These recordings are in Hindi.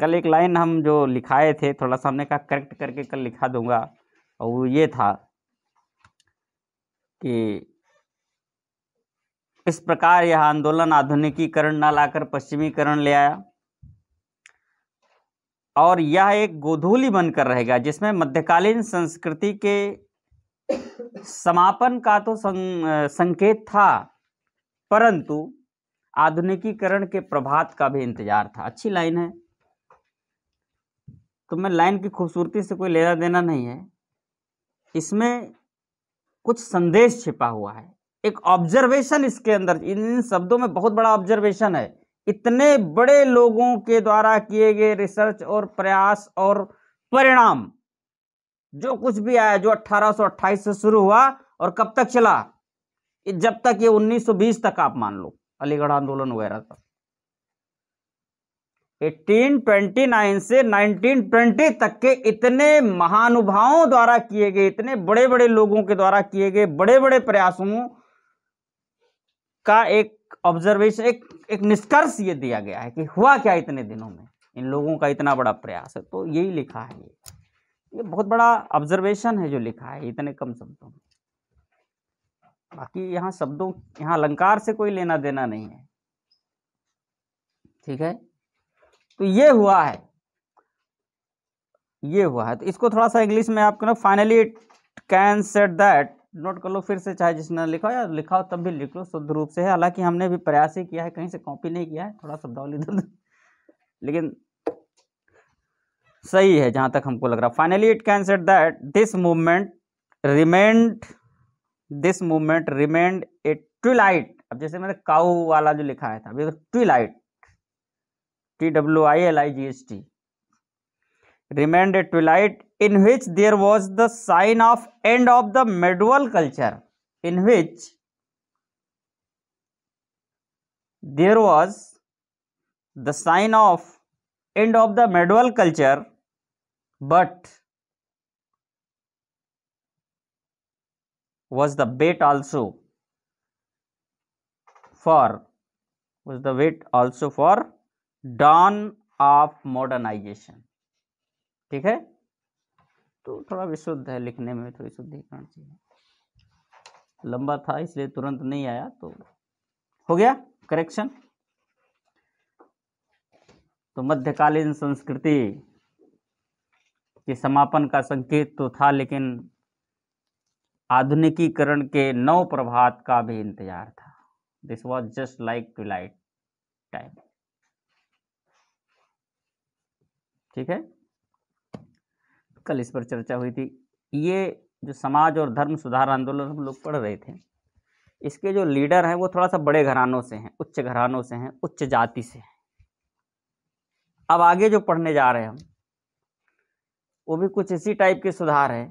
कल एक लाइन हम जो लिखाए थे थोड़ा सा हमने कहा करेक्ट करके कल लिखा दूंगा और वो ये था कि इस प्रकार यह आंदोलन आधुनिकीकरण न लाकर पश्चिमीकरण ले आया और यह एक गोधूली बनकर रहेगा जिसमें मध्यकालीन संस्कृति के समापन का तो सं, संकेत था परंतु आधुनिकीकरण के प्रभात का भी इंतजार था अच्छी लाइन है तो मैं लाइन की खूबसूरती से कोई लेना देना नहीं है इसमें कुछ संदेश छिपा हुआ है एक ऑब्जर्वेशन इसके अंदर इन शब्दों में बहुत बड़ा ऑब्जर्वेशन है इतने बड़े लोगों के द्वारा किए गए रिसर्च और प्रयास और परिणाम जो कुछ भी आया जो 1828 से शुरू हुआ और कब तक चला जब तक ये 1920 तक आप मान लो अलीगढ़ आंदोलन वगैरह तक 1829 से 1920 तक के इतने महानुभावों द्वारा किए गए इतने बड़े बड़े लोगों के द्वारा किए गए बड़े बड़े प्रयासों का एक ऑब्जर्वेशन एक एक निष्कर्ष ये दिया गया है कि हुआ क्या इतने दिनों में इन लोगों का इतना बड़ा प्रयास है तो यही लिखा है ये ये बहुत बड़ा ऑब्जर्वेशन है जो लिखा है इतने कम शब्दों में बाकी यहाँ शब्दों यहाँ अलंकार से कोई लेना देना नहीं है ठीक है तो ये हुआ है ये हुआ है तो इसको थोड़ा सा इंग्लिश में आप ना finally it can set that note कर लो फिर से चाहे जिसने लिखा या लिखा हो तब भी लिख लो शुद्ध रूप से है हालांकि हमने भी प्रयास ही किया है कहीं से कॉपी नहीं किया है थोड़ा शब्दावली लेकिन सही है जहां तक हमको लग रहा finally it can set that this movement remind this movement remind a twilight अब जैसे मैंने काउ वाला जो लिखा है था twilight T W I L I G S T remained a twilight in which there was the sign of end of the medieval culture in which there was the sign of end of the medieval culture but was the weight also for was the weight also for dawn of modernisation ठीक है तो थोड़ा विशुद्ध है लिखने में थोड़ी शुद्धिकरण चाहिए लंबा था इसलिए तुरंत नहीं आया तो हो गया करेक्शन तो मध्यकालीन संस्कृति के समापन का संकेत तो था लेकिन आधुनिकीकरण के नव प्रभात का भी इंतजार था this was just like twilight time ठीक है कल इस पर चर्चा हुई थी ये जो समाज और धर्म सुधार आंदोलन हम लोग पढ़ रहे थे इसके जो लीडर हैं वो थोड़ा सा बड़े घरानों से हैं उच्च घरानों से हैं उच्च जाति से हैं अब आगे जो पढ़ने जा रहे हैं हम वो भी कुछ इसी टाइप के सुधार है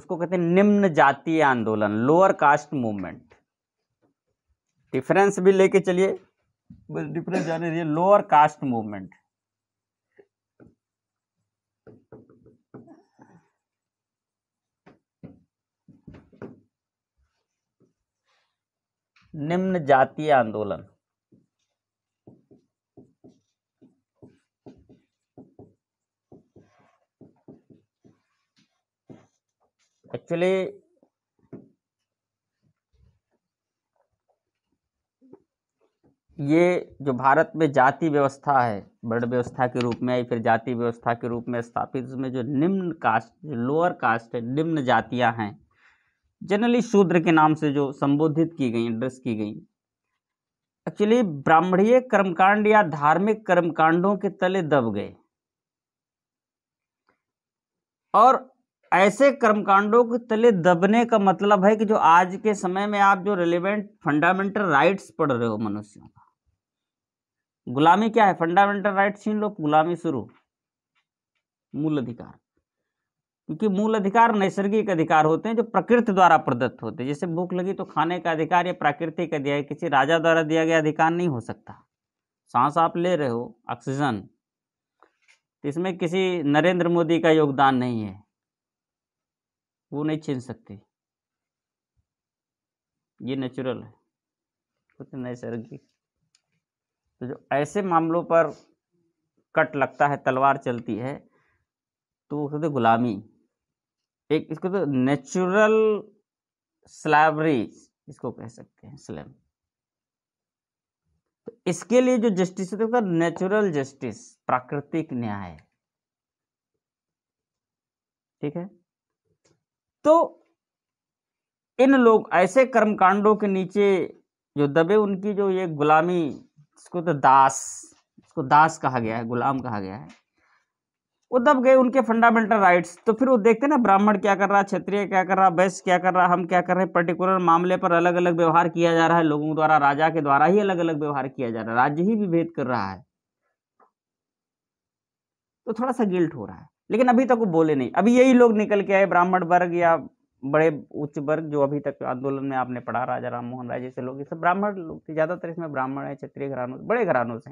उसको कहते हैं निम्न जातीय आंदोलन लोअर कास्ट मूवमेंट डिफरेंस भी लेके चलिए बस डिफरेंस जाने लोअर कास्ट मूवमेंट निम्न जातीय आंदोलन एक्चुअली ये जो भारत में जाति व्यवस्था है वर्ण व्यवस्था के रूप में या फिर जाति व्यवस्था के रूप में स्थापित उसमें जो निम्न कास्ट जो लोअर कास्ट है निम्न जातियां हैं जनरली शूद्र के नाम से जो संबोधित की गई एड्रेस की गई एक्चुअली ब्राह्मणीय कर्मकांड या धार्मिक कर्मकांडों के तले दब गए और ऐसे कर्मकांडों के तले दबने का मतलब है कि जो आज के समय में आप जो रिलेवेंट फंडामेंटल राइट्स पढ़ रहे हो मनुष्यों का गुलामी क्या है फंडामेंटल राइट छीन लो गुलामी शुरू मूल अधिकार क्योंकि मूल अधिकार नैसर्गिक अधिकार होते हैं जो प्रकृति द्वारा प्रदत्त होते हैं जैसे भूख लगी तो खाने का अधिकार या प्राकृतिक अधिकार किसी राजा द्वारा दिया गया अधिकार नहीं हो सकता सांस आप ले रहे हो ऑक्सीजन तो इसमें किसी नरेंद्र मोदी का योगदान नहीं है वो नहीं छीन सकती ये नेचुरल है कुछ नैसर्गिक तो जो ऐसे मामलों पर कट लगता है तलवार चलती है तो वो कहते गुलामी एक इसको तो नेचुरल स्लैबरी इसको कह सकते हैं स्लैम तो इसके लिए जो जस्टिस होता है नेचुरल जस्टिस प्राकृतिक न्याय ठीक है तो इन लोग ऐसे कर्मकांडों के नीचे जो दबे उनकी जो ये गुलामी इसको तो दास इसको दास कहा गया है गुलाम कहा गया है वो दब गए उनके फंडामेंटल राइट्स तो फिर वो देखते ना ब्राह्मण क्या कर रहा है क्षत्रिय क्या कर रहा वैश्य क्या कर रहा हम क्या कर रहे हैं पर्टिकुलर मामले पर अलग अलग व्यवहार किया जा रहा है लोगों द्वारा राजा के द्वारा ही अलग अलग व्यवहार किया जा रहा है राज्य ही विभेद कर रहा है तो थोड़ा सा गिल्ट हो रहा है लेकिन अभी तक वो बोले नहीं अभी यही लोग निकल के आए ब्राह्मण वर्ग या बड़े उच्च वर्ग जो अभी तक आंदोलन में आपने पढ़ा राजा राम मोहन राय जैसे लोग इसमें सब ब्राह्मण लोग थे ज्यादातर इसमें ब्राह्मण है क्षत्रिय घरानों बड़े घरानों से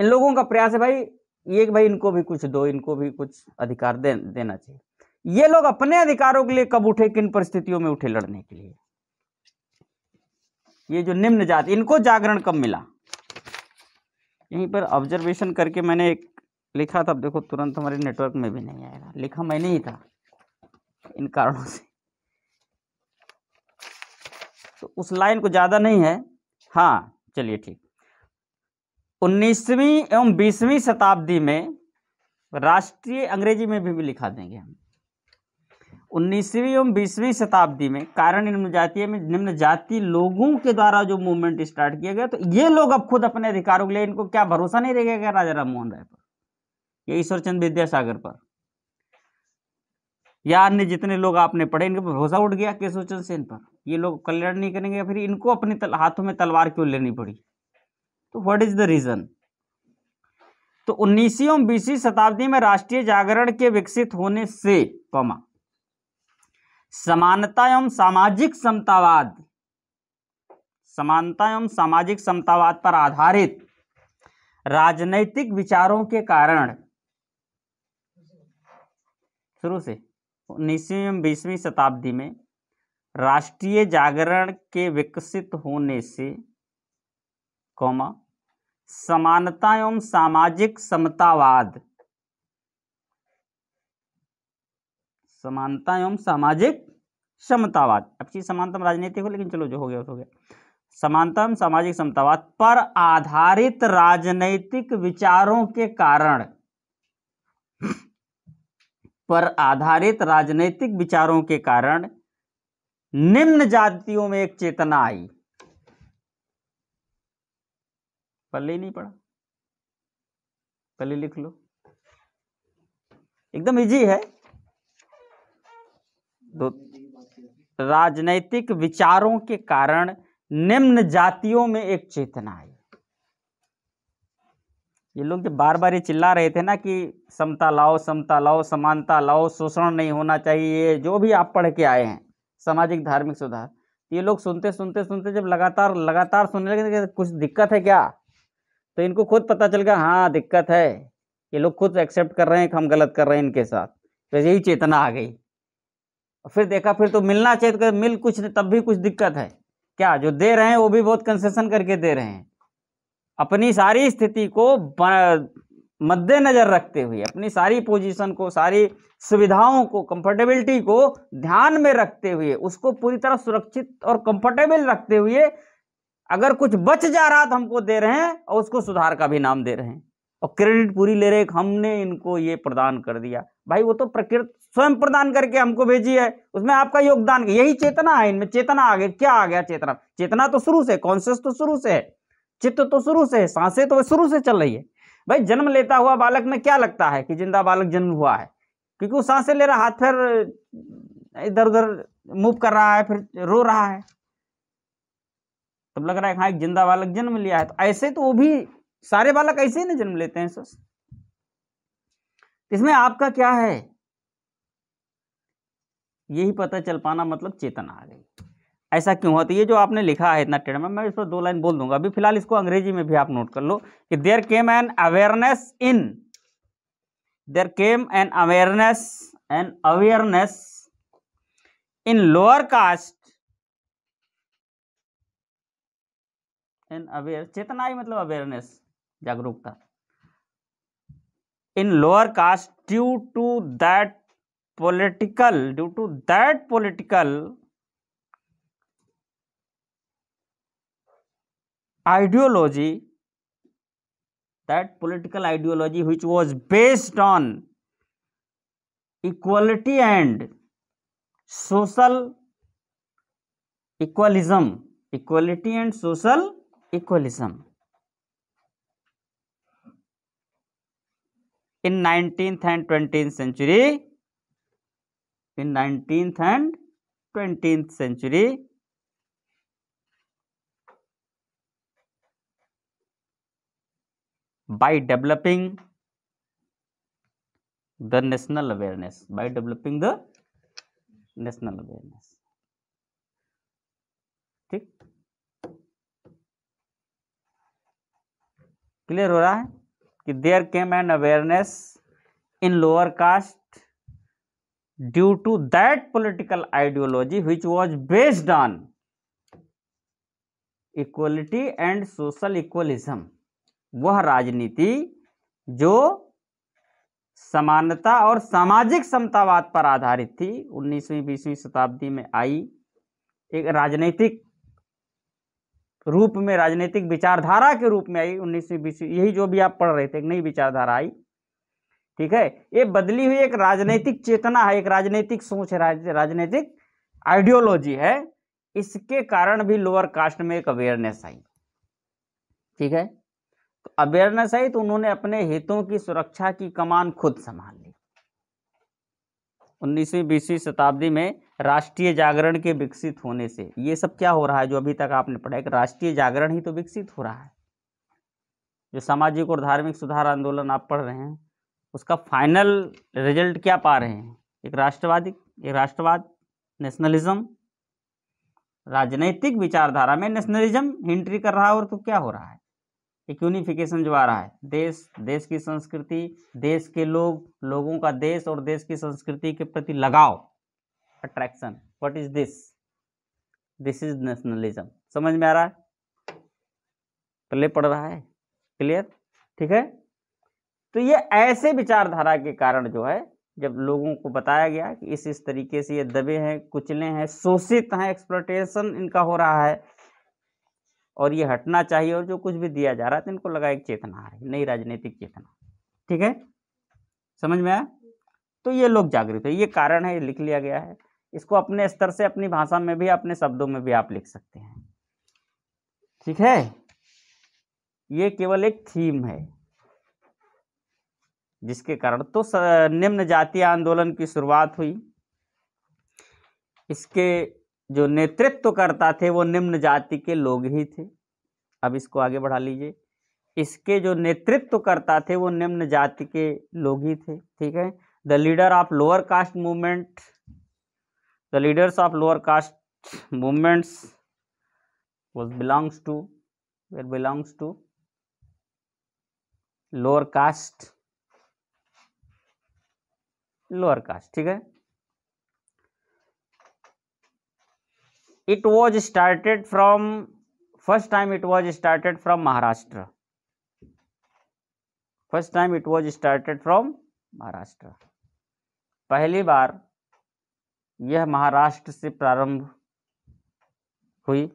इन लोगों का प्रयास है भाई ये भाई इनको भी कुछ दो इनको भी कुछ अधिकार दे, देना चाहिए ये लोग अपने अधिकारों के लिए कब उठे किन परिस्थितियों में उठे लड़ने के लिए ये जो निम्न जाति इनको जागरण कब मिला यहीं पर ऑब्जर्वेशन करके मैंने एक लिखा था अब देखो तुरंत हमारे नेटवर्क में भी नहीं आएगा लिखा मैंने ही था इन कारणों से तो उस लाइन को ज़्यादा नहीं है हाँ चलिए ठीक उन्नीसवीं एवं बीसवीं शताब्दी में राष्ट्रीय अंग्रेजी में भी, भी लिखा देंगे हम उन्नीसवीं एवं बीसवीं शताब्दी में कारण निम्न जातीय में निम्न जाति लोगों के द्वारा जो मूवमेंट स्टार्ट किया गया तो ये लोग अब खुद अपने अधिकारों के लिए इनको क्या भरोसा नहीं रहेगा राजा राम मोहन राय पर या ईश्वरचंद विद्यासागर पर या अन्य जितने लोग आपने पढ़े इनके पर भरोसा उठ गया केशवचंद सेन पर ये लोग कल्याण नहीं करेंगे या फिर इनको अपने हाथों में तलवार क्यों लेनी पड़ी तो व्हाट इज द रीजन तो उन्नीसवीं और बीसवीं शताब्दी में राष्ट्रीय जागरण के विकसित होने से पमा समानता एवं सामाजिक समतावाद समानता एवं सामाजिक समतावाद पर आधारित राजनैतिक विचारों के कारण शुरू से उन्नीसवीं एवं बीसवीं शताब्दी में राष्ट्रीय जागरण के विकसित होने से कौमा समानता एवं सामाजिक समतावाद समानता एवं सामाजिक समतावाद अब चीज समानता राजनीति हो लेकिन चलो जो हो गया हो गया समानता एवं सामाजिक समतावाद पर आधारित राजनैतिक विचारों के कारण पर आधारित राजनैतिक विचारों के कारण निम्न जातियों में एक चेतना आई पल्ले ही नहीं पड़ा पहले लिख लो एकदम इजी है दो राजनैतिक विचारों के कारण निम्न जातियों में एक चेतना आई ये लोग जब बार बार ये चिल्ला रहे थे ना कि समता लाओ समता लाओ समानता लाओ शोषण नहीं होना चाहिए जो भी आप पढ़ के आए हैं सामाजिक धार्मिक सुधार ये लोग सुनते सुनते सुनते जब लगातार लगातार सुनने लगे तो कुछ दिक्कत है क्या तो इनको खुद पता चल गया हाँ दिक्कत है ये लोग खुद एक्सेप्ट कर रहे हैं कि हम गलत कर रहे हैं इनके साथ तो यही चेतना आ गई फिर देखा फिर तो मिलना चाहिए तो मिल कुछ तब भी कुछ दिक्कत है क्या जो दे रहे हैं वो भी बहुत कंसेशन करके दे रहे हैं अपनी सारी स्थिति को मद्देनजर रखते हुए अपनी सारी पोजीशन को सारी सुविधाओं को कंफर्टेबिलिटी को ध्यान में रखते हुए उसको पूरी तरह सुरक्षित और कंफर्टेबल रखते हुए अगर कुछ बच जा रहा तो हमको दे रहे हैं और उसको सुधार का भी नाम दे रहे हैं और क्रेडिट पूरी ले रहे हमने इनको ये प्रदान कर दिया भाई वो तो प्रकृति स्वयं प्रदान करके हमको भेजी है उसमें आपका योगदान यही चेतना है इनमें चेतना आ गया क्या आ गया चेतना चेतना तो शुरू से कॉन्शियस तो शुरू से है चित्त तो शुरू से है सांसें तो शुरू से चल रही है भाई जन्म लेता हुआ बालक में क्या लगता है कि जिंदा बालक जन्म हुआ है क्योंकि वो सांसें ले रहा हाथ फिर इधर उधर मूव कर रहा है फिर रो रहा है तब लग रहा है हाँ एक जिंदा बालक जन्म लिया है तो ऐसे तो वो भी सारे बालक ऐसे ही ना जन्म लेते हैं सस इसमें आपका क्या है यही पता चल पाना मतलब चेतना आ गई ऐसा क्यों हुआ तो ये जो आपने लिखा है इतना टेढ़ में मैं इस पर दो लाइन बोल दूंगा अभी फिलहाल इसको अंग्रेजी में भी आप नोट कर लो कि there came an awareness in there came an awareness an awareness in lower caste in aware चेतना ही मतलब अवेयरनेस जागरूकता in lower caste due to that political due to that political ideology that political ideology which was based on equality and social equalism equality and social equalism. In 19th and 20th century, in 19th and 20th century, by developing the national awareness, by developing the national awareness. Clear हो रहा है कि there came an awareness in lower caste due to that political ideology which was based on equality and social equalism वह राजनीति जो समानता और सामाजिक समतावाद पर आधारित थी 19वीं 20वीं शताब्दी में आई एक राजनीतिक रूप में राजनीतिक विचारधारा के रूप में आई उन्नीसवीं बीसवीं यही जो भी आप पढ़ रहे थे एक नई विचारधारा आई ठीक है ये बदली हुई एक राजनीतिक चेतना है एक राजनीतिक सोच है राज, राजनीतिक आइडियोलॉजी है इसके कारण भी लोअर कास्ट में एक अवेयरनेस आई ठीक है तो अवेयरनेस आई तो उन्होंने अपने हितों की सुरक्षा की कमान खुद संभाल ली उन्नीसवीं बीसवीं शताब्दी में राष्ट्रीय जागरण के विकसित होने से ये सब क्या हो रहा है जो अभी तक आपने पढ़ा कि राष्ट्रीय जागरण ही तो विकसित हो रहा है जो सामाजिक और धार्मिक सुधार आंदोलन आप पढ़ रहे हैं उसका फाइनल रिजल्ट क्या पा रहे हैं एक राष्ट्रवादी एक राष्ट्रवाद नेशनलिज्म राजनीतिक विचारधारा में नेशनलिज्म एंट्री कर रहा है और तो क्या हो रहा है एक यूनिफिकेशन जो आ रहा है देश देश की संस्कृति देश के लोग लोगों का देश और देश की संस्कृति के प्रति लगाव attraction what is this this is nationalism समझ में आ रहा है पहले पढ़ रहा है क्लियर ठीक है तो ये ऐसे विचारधारा के कारण जो है जब लोगों को बताया गया कि इस इस तरीके से ये दबे हैं कुचले हैं शोषित हैं एक्सप्लोटेशन इनका हो रहा है और ये हटना चाहिए और जो कुछ भी दिया जा रहा है तो इनको लगा एक चेतना आ रही नई राजनीतिक चेतना ठीक है समझ में आया तो ये लोग जागरूक है ये कारण है लिख लिया गया है इसको अपने स्तर से अपनी भाषा में भी अपने शब्दों में भी आप लिख सकते हैं ठीक है ये केवल एक थीम है जिसके कारण तो निम्न जातीय आंदोलन की शुरुआत हुई इसके जो नेतृत्व करता थे वो निम्न जाति के लोग ही थे अब इसको आगे बढ़ा लीजिए इसके जो नेतृत्व करता थे वो निम्न जाति के लोग ही थे ठीक है the leader of lower caste movement the leaders of lower caste movements was belongs to were belongs to lower caste lower caste ठीक है it was started from first time it was started from Maharashtra first time it was started from Maharashtra पहली बार यह महाराष्ट्र से प्रारंभ हुई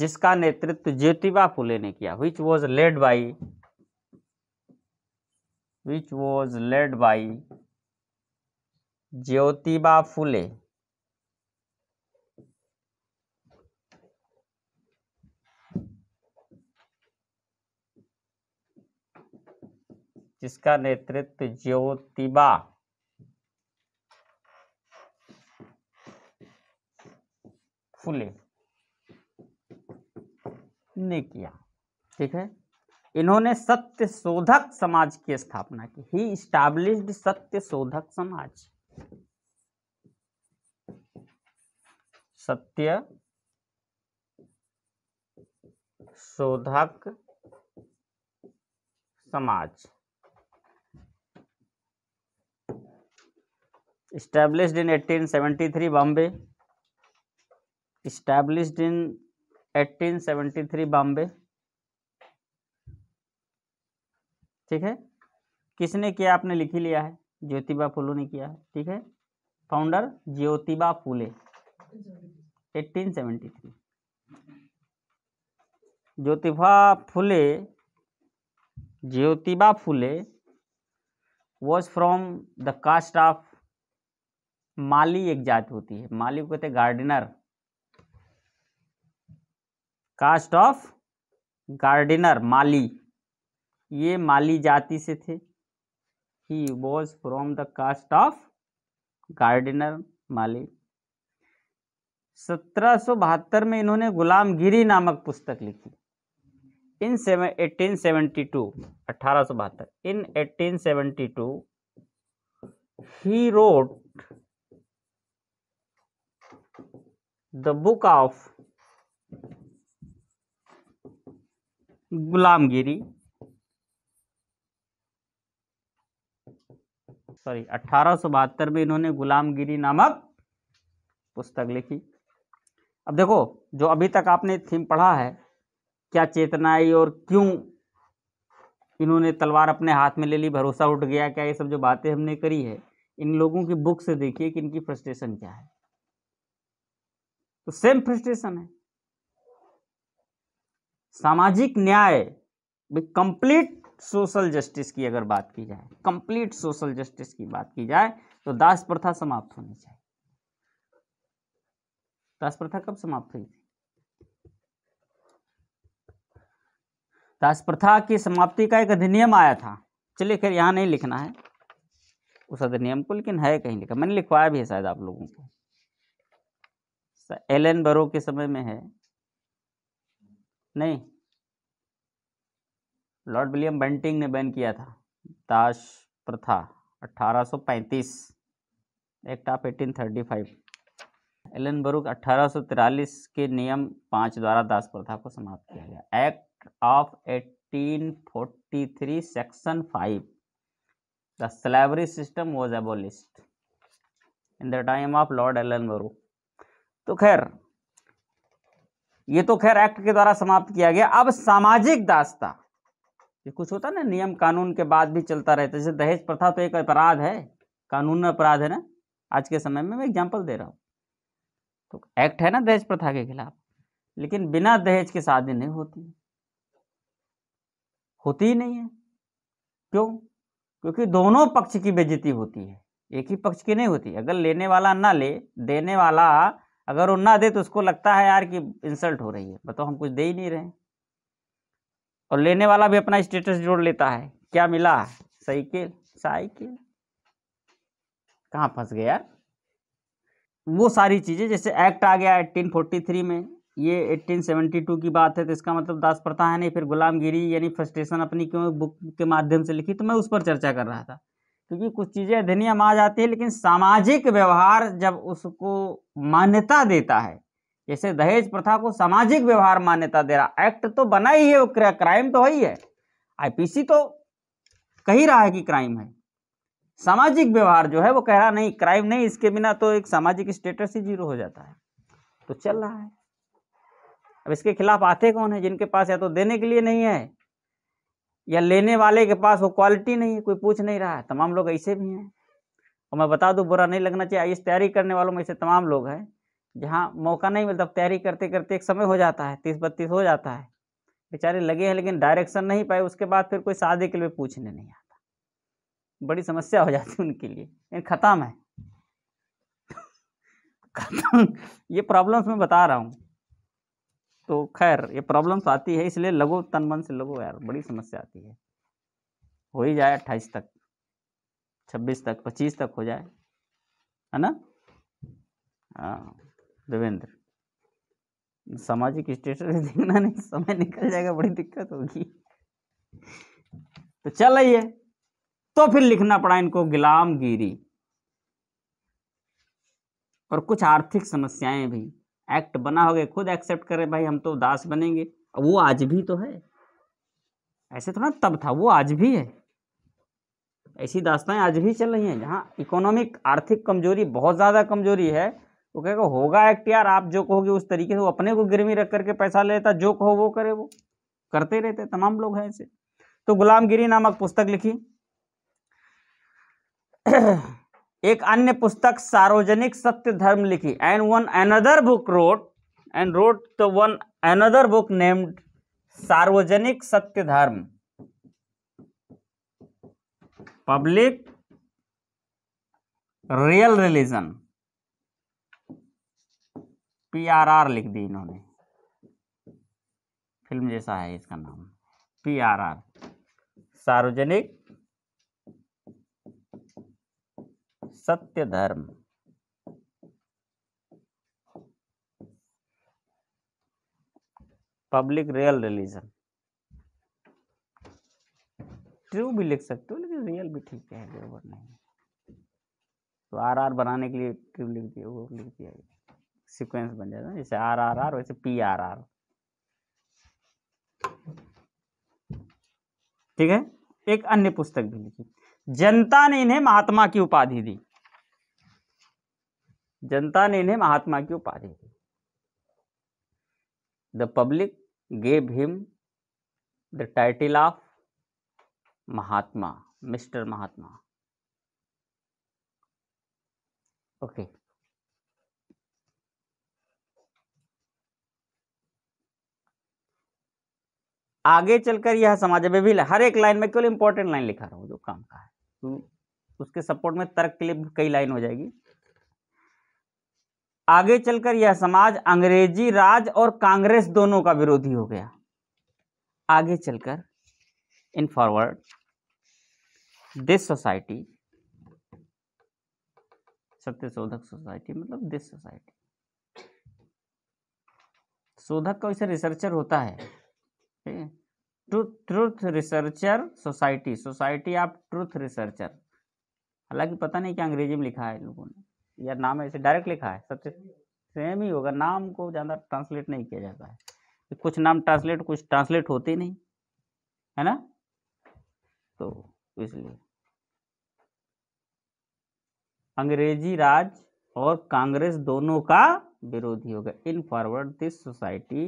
जिसका नेतृत्व ज्योतिबा फुले ने किया which was led by which was led by Jyotiba Phule जिसका नेतृत्व ज्योतिबा फुले ने किया ठीक है इन्होंने सत्य शोधक समाज की स्थापना की ही स्टाब्लिश्ड सत्य शोधक समाज सत्य शोधक समाज established in 1873 Bombay established in 1873 Bombay ठीक है किसने किया आपने लिख ही लिया है ज्योतिबा फुले ने किया है ठीक है founder Jyotiba Phule 1873 Jyotiba Phule Jyotiba Phule was from the caste of Mali एक जात होती है माली को कहते gardener caste of gardener Mali ये माली जाति से थे he was from the caste of gardener Mali सत्रह में इन्होंने गुलामगिरी नामक पुस्तक लिखी in seven eighteen seventy two अठारह सौ बहत्तर in eighteen seventy two he wrote the book of Gulamgiri sorry अट्ठारह में इन्होंने गुलामगिरी नामक पुस्तक लिखी अब देखो जो अभी तक आपने थीम पढ़ा है क्या चेतना आई और क्यों इन्होंने तलवार अपने हाथ में ले ली भरोसा उठ गया क्या ये सब जो बातें हमने करी है इन लोगों की बुक से देखिए कि इनकी फ्रस्ट्रेशन क्या है तो सेम फ्रस्ट्रेशन है सामाजिक न्याय कंप्लीट सोशल जस्टिस की अगर बात की जाए कंप्लीट सोशल जस्टिस की बात की जाए तो दास प्रथा समाप्त होनी चाहिए दास प्रथा कब समाप्त हुई थी दास प्रथा की समाप्ति का एक अधिनियम आया था चलिए खैर यहां नहीं लिखना है उस अधिनियम को लेकिन है कहीं लिखा मैंने लिखवाया भी है शायद आप लोगों को एल एन बरो के समय में है नहीं लॉर्ड विलियम बंटिंग ने बैन किया था दास प्रथा 1835 एक्ट ऑफ 1835 एलन बरुक 1843 के नियम पाँच द्वारा दास प्रथा को समाप्त किया गया act of 1843 section 5 the slavery system was abolished in the time of Lord Ellenborough तो खैर ये तो खैर एक्ट के द्वारा समाप्त किया गया अब सामाजिक दास्ता ये कुछ होता ना नियम कानून के बाद भी चलता रहता है जैसे दहेज प्रथा तो एक अपराध है कानून अपराध है ना आज के समय में मैं एग्जाम्पल दे रहा हूँ तो एक्ट है ना दहेज प्रथा के खिलाफ लेकिन बिना दहेज के शादी नहीं होती होती ही नहीं है क्यों क्योंकि दोनों पक्ष की बेजती होती है एक ही पक्ष की नहीं होती अगर लेने वाला ना ले देने वाला अगर वो ना दे तो उसको लगता है यार कि इंसल्ट हो रही है बताओ तो हम कुछ दे ही नहीं रहे और लेने वाला भी अपना स्टेटस जोड़ लेता है क्या मिला साइकिल साइकिल कहाँ फंस गया वो सारी चीज़ें जैसे एक्ट आ गया 1843 में ये 1872 की बात है तो इसका मतलब दास प्रथा है नहीं फिर गुलामगिरी यानी फ्रस्ट्रेशन अपनी क्यों बुक के माध्यम से लिखी तो मैं उस पर चर्चा कर रहा था क्योंकि कुछ चीज़ें अधिनियम आ जाती है लेकिन सामाजिक व्यवहार जब उसको मान्यता देता है जैसे दहेज प्रथा को सामाजिक व्यवहार मान्यता दे रहा एक्ट तो बना ही है क्राइम तो ही है आईपीसी तो कह ही रहा है कि क्राइम है सामाजिक व्यवहार जो है वो कह रहा नहीं क्राइम नहीं इसके बिना तो एक सामाजिक स्टेटस ही जीरो हो जाता है तो चल रहा है अब इसके खिलाफ आते कौन है जिनके पास या तो देने के लिए नहीं है या लेने वाले के पास वो क्वालिटी नहीं है कोई पूछ नहीं रहा है तमाम लोग ऐसे भी हैं और मैं बता दूँ बुरा नहीं लगना चाहिए इस तैयारी करने वालों में ऐसे तमाम लोग हैं जहाँ मौका नहीं मिलता तैयारी करते करते एक समय हो जाता है तीस बत्तीस हो जाता है बेचारे लगे हैं लेकिन डायरेक्शन नहीं पाए उसके बाद फिर कोई शादी के लिए पूछने नहीं आता बड़ी समस्या हो जाती है उनके लिए ख़त्म है खत्म ये प्रॉब्लम्स मैं बता रहा हूँ तो खैर ये प्रॉब्लम्स आती है इसलिए लगो तन मन से लगो यार बड़ी समस्या आती है हो ही जाए अट्ठाईस तक छब्बीस तक पच्चीस तक हो जाए है ना हाँ देवेंद्र सामाजिक स्टेटस देखना नहीं समय निकल जाएगा बड़ी दिक्कत होगी तो चल आइए तो फिर लिखना पड़ा इनको गुलामगिरी और कुछ आर्थिक समस्याएं भी एक्ट बना हो गया खुद एक्सेप्ट करें भाई हम तो दास बनेंगे वो आज भी तो है ऐसे थोड़ा तब था वो आज भी है ऐसी दास्ताएं आज भी चल रही हैं जहाँ इकोनॉमिक आर्थिक कमजोरी बहुत ज़्यादा कमजोरी है वो कहेगा होगा एक्ट यार आप जो कहोगे उस तरीके से वो अपने को गिरवी रख करके पैसा लेता जो कहो वो करे वो करते रहते तमाम लोग हैं ऐसे तो गुलामगिरी नामक पुस्तक लिखी एक अन्य पुस्तक सार्वजनिक सत्य धर्म लिखी and one another book wrote and wrote the one another book named Sarvajanik Satya धर्म पब्लिक रियल रिलीजन पीआरआर लिख दी इन्होंने फिल्म जैसा है इसका नाम पीआरआर सार्वजनिक सत्य धर्म पब्लिक रियल रिलीजन ट्रू भी लिख सकते हो लेकिन रियल भी ठीक है गड़बड़ नहीं तो आर आर बनाने के लिए ट्रू लिख दिया वो लिख दिया सीक्वेंस बन जाता है जैसे आर आर आर वैसे पी आर आर ठीक है एक अन्य पुस्तक भी लिखी जनता ने इन्हें महात्मा की उपाधि दी जनता ने इन्हें महात्मा की उपाधि दी the public gave him the title of Mahatma mister Mahatma okay okay. आगे चलकर यह समाज में भी हर एक लाइन में केवल इंपॉर्टेंट लाइन लिखा रहा हूं जो काम का है तो उसके सपोर्ट में तर्क के लिए कई लाइन हो जाएगी आगे चलकर यह समाज अंग्रेजी राज और कांग्रेस दोनों का विरोधी हो गया आगे चलकर इन फॉरवर्ड दिस सोसाइटी सत्य शोधक सोसाइटी मतलब दिस सोसाइटी शोधक का वैसे रिसर्चर होता है truth researcher society society of truth researcher हालांकि पता नहीं क्या अंग्रेजी में लिखा है लोगों ने या नाम ऐसे डायरेक्ट लिखा है सबसे सेम ही होगा नाम को ज़्यादा ट्रांसलेट नहीं किया जाता है कुछ नाम ट्रांसलेट कुछ ट्रांसलेट होते नहीं है ना तो इसलिए अंग्रेजी राज और कांग्रेस दोनों का विरोधी हो गया in forward this society